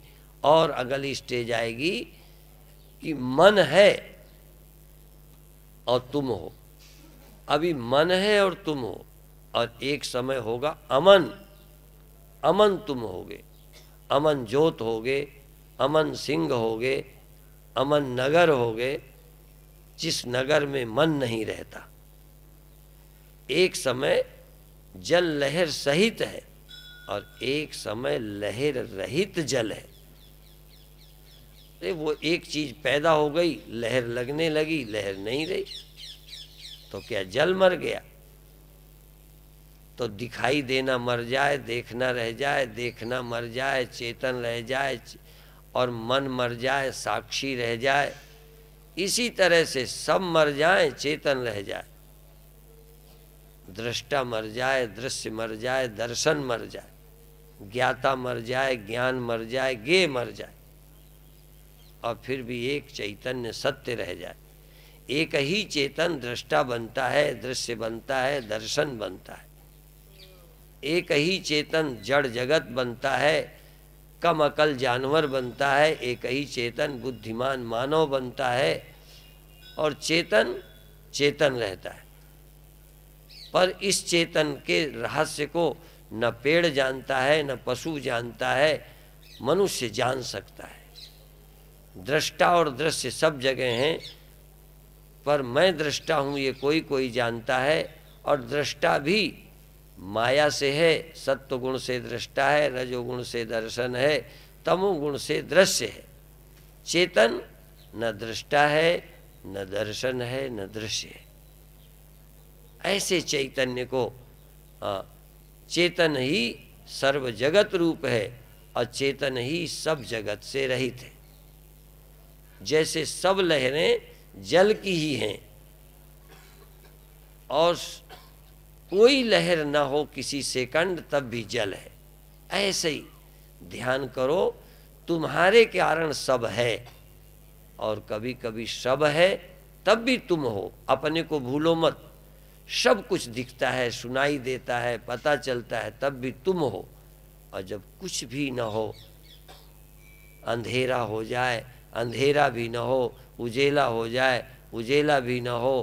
और अगली स्टेज आएगी कि मन है और तुम हो अभी मन है और तुम हो और एक समय होगा अमन अमन तुम होगे अमन ज्योत होगे अमन सिंह होगे अमन नगर हो गए जिस नगर में मन नहीं रहता एक समय जल लहर सहित है और एक समय लहर रहित जल है अरे वो एक चीज पैदा हो गई लहर लगने लगी लहर नहीं रही तो क्या जल मर गया तो दिखाई देना मर जाए देखना रह जाए देखना मर जाए चेतन रह जाए और मन मर जाए साक्षी रह जाए इसी तरह से सब मर जाए चेतन रह जाए दृष्टा मर जाए दृश्य मर जाए दर्शन मर जाए ज्ञाता मर जाए ज्ञान मर जाए गे मर जाए और फिर भी एक चैतन्य सत्य रह जाए एक ही चेतन दृष्टा बनता है दृश्य बनता है दर्शन बनता है एक ही चेतन जड़ जगत बनता है कम अकल जानवर बनता है एक ही चेतन बुद्धिमान मानव बनता है और चेतन चेतन रहता है पर इस चेतन के रहस्य को न पेड़ जानता है न पशु जानता है मनुष्य जान सकता है दृष्टा और दृश्य सब जगह हैं पर मैं दृष्टा हूँ ये कोई कोई जानता है और दृष्टा भी माया से है सत्व गुण से दृष्टा है रजोगुण से दर्शन है तमोगुण से दृश्य है चेतन न दृष्टा है न दर्शन है न दृश्य है ऐसे चैतन्य को आ, चेतन ही सर्व जगत रूप है और चेतन ही सब जगत से रहित है जैसे सब लहरें जल की ही हैं और कोई लहर ना हो किसी सेकंड तब भी जल है ऐसे ही ध्यान करो तुम्हारे कारण सब है और कभी कभी सब है तब भी तुम हो अपने को भूलो मत सब कुछ दिखता है सुनाई देता है पता चलता है तब भी तुम हो और जब कुछ भी ना हो अंधेरा हो जाए अंधेरा भी ना हो उजेला हो जाए उजेला भी ना हो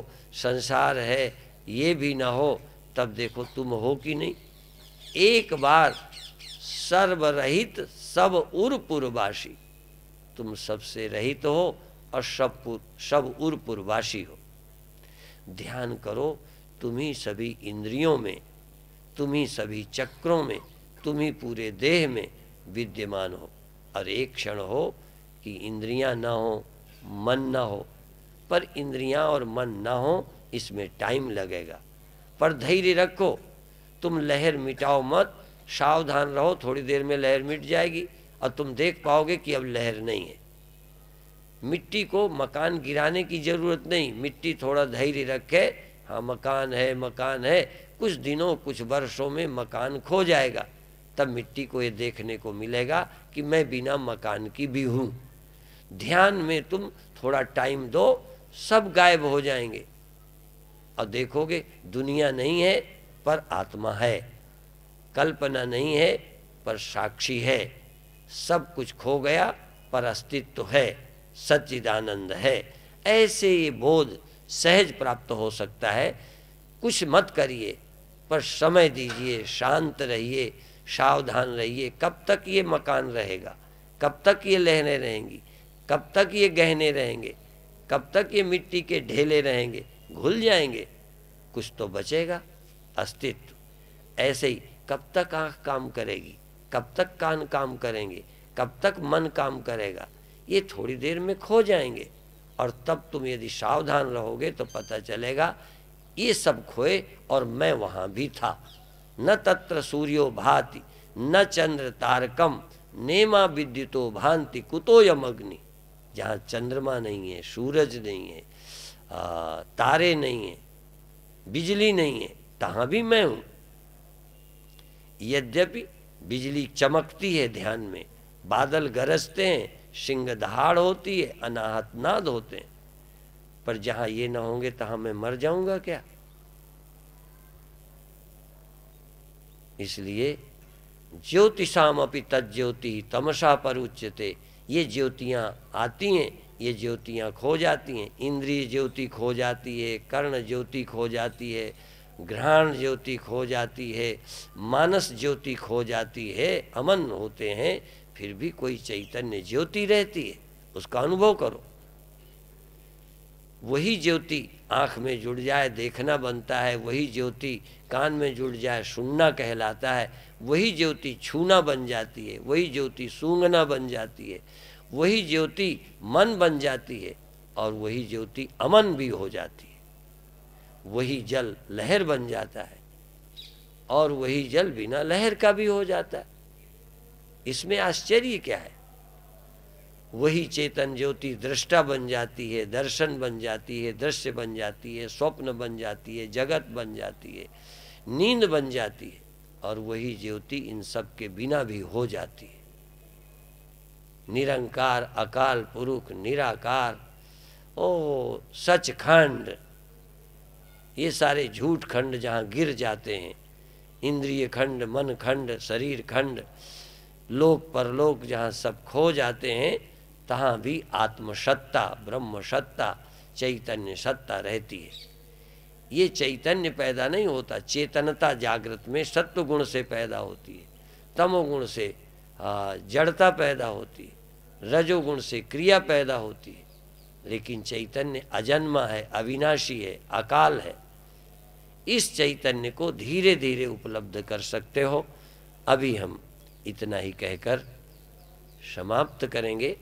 संसार है ये भी ना हो तब देखो तुम हो कि नहीं एक बार सर्वरहित सब उर्पुरवासी तुम सबसे रहित हो और सब सब उर्पुरवासी हो ध्यान करो तुम्ही सभी इंद्रियों में तुम्ही सभी चक्रों में तुम्ही पूरे देह में विद्यमान हो और एक क्षण हो कि इंद्रियां ना हो मन ना हो पर इंद्रियां और मन ना हो इसमें टाइम लगेगा पर धैर्य रखो तुम लहर मिटाओ मत सावधान रहो थोड़ी देर में लहर मिट जाएगी और तुम देख पाओगे कि अब लहर नहीं है मिट्टी को मकान गिराने की ज़रूरत नहीं मिट्टी थोड़ा धैर्य रखे हाँ मकान है मकान है कुछ दिनों कुछ वर्षों में मकान खो जाएगा तब मिट्टी को ये देखने को मिलेगा कि मैं बिना मकान की भी हूँ ध्यान में तुम थोड़ा टाइम दो सब गायब हो जाएंगे और देखोगे दुनिया नहीं है पर आत्मा है कल्पना नहीं है पर साक्षी है सब कुछ खो गया पर अस्तित्व है सच्चिदानंद है ऐसे ये बोध सहज प्राप्त हो सकता है कुछ मत करिए पर समय दीजिए शांत रहिए सावधान रहिए कब तक ये मकान रहेगा कब तक ये लहरें रहेंगी कब तक ये गहने रहेंगे कब तक ये मिट्टी के ढेले रहेंगे घुल जाएंगे कुछ तो बचेगा अस्तित्व ऐसे ही कब तक आँख काम करेगी कब तक कान काम करेंगे कब तक मन काम करेगा ये थोड़ी देर में खो जाएंगे और तब तुम यदि सावधान रहोगे तो पता चलेगा ये सब खोए और मैं वहाँ भी था न तत्र सूर्यो भाति न चंद्र तारकम नेमा विद्युतो भांति कुतो यम अग्नि जहाँ चंद्रमा नहीं है सूरज नहीं है आ, तारे नहीं है बिजली नहीं है तहाँ भी मैं हूँ यद्यपि बिजली चमकती है ध्यान में बादल गरजते हैं सिंगधाड़ होती है अनाहत नाद होते हैं पर जहाँ ये ना होंगे तहाँ मैं मर जाऊंगा क्या इसलिए ज्योतिषाम अपनी तज्ज्योति तमसा पर उच्चते ये ज्योतियाँ आती हैं ये ज्योतियाँ खो जाती हैं इंद्रिय ज्योति खो जाती है कर्ण ज्योति खो जाती है घ्राण ज्योति खो जाती है मानस ज्योति खो जाती है अमन होते हैं फिर भी कोई चैतन्य ज्योति रहती है उसका अनुभव करो वही ज्योति आँख में जुड़ जाए देखना बनता है वही ज्योति कान में जुड़ जाए सुनना कहलाता है वही ज्योति छूना बन जाती है वही ज्योति सूंघना बन जाती है वही ज्योति मन बन जाती है और वही ज्योति अमन भी हो जाती है वही जल लहर बन जाता है और वही जल बिना लहर का भी हो जाता है इसमें आश्चर्य क्या है वही चेतन ज्योति दृष्टा बन जाती है दर्शन बन जाती है दृश्य बन जाती है स्वप्न बन जाती है जगत बन जाती है नींद बन जाती है और वही ज्योति इन सब के बिना भी हो जाती है निरंकार अकाल पुरुष निराकार ओ सच खंड ये सारे झूठ खंड जहाँ गिर जाते हैं इंद्रिय खंड मन खंड शरीर खंड लोक परलोक जहाँ सब खो जाते हैं तहाँ भी आत्मसत्ता ब्रह्म सत्ता चैतन्य सत्ता रहती है ये चैतन्य पैदा नहीं होता चेतनता जागृत में सत्व गुण से पैदा होती है तमोगुण से हाँ, जड़ता पैदा होती है रजोगुण से क्रिया पैदा होती है लेकिन चैतन्य अजन्मा है अविनाशी है अकाल है इस चैतन्य को धीरे धीरे उपलब्ध कर सकते हो अभी हम इतना ही कहकर समाप्त करेंगे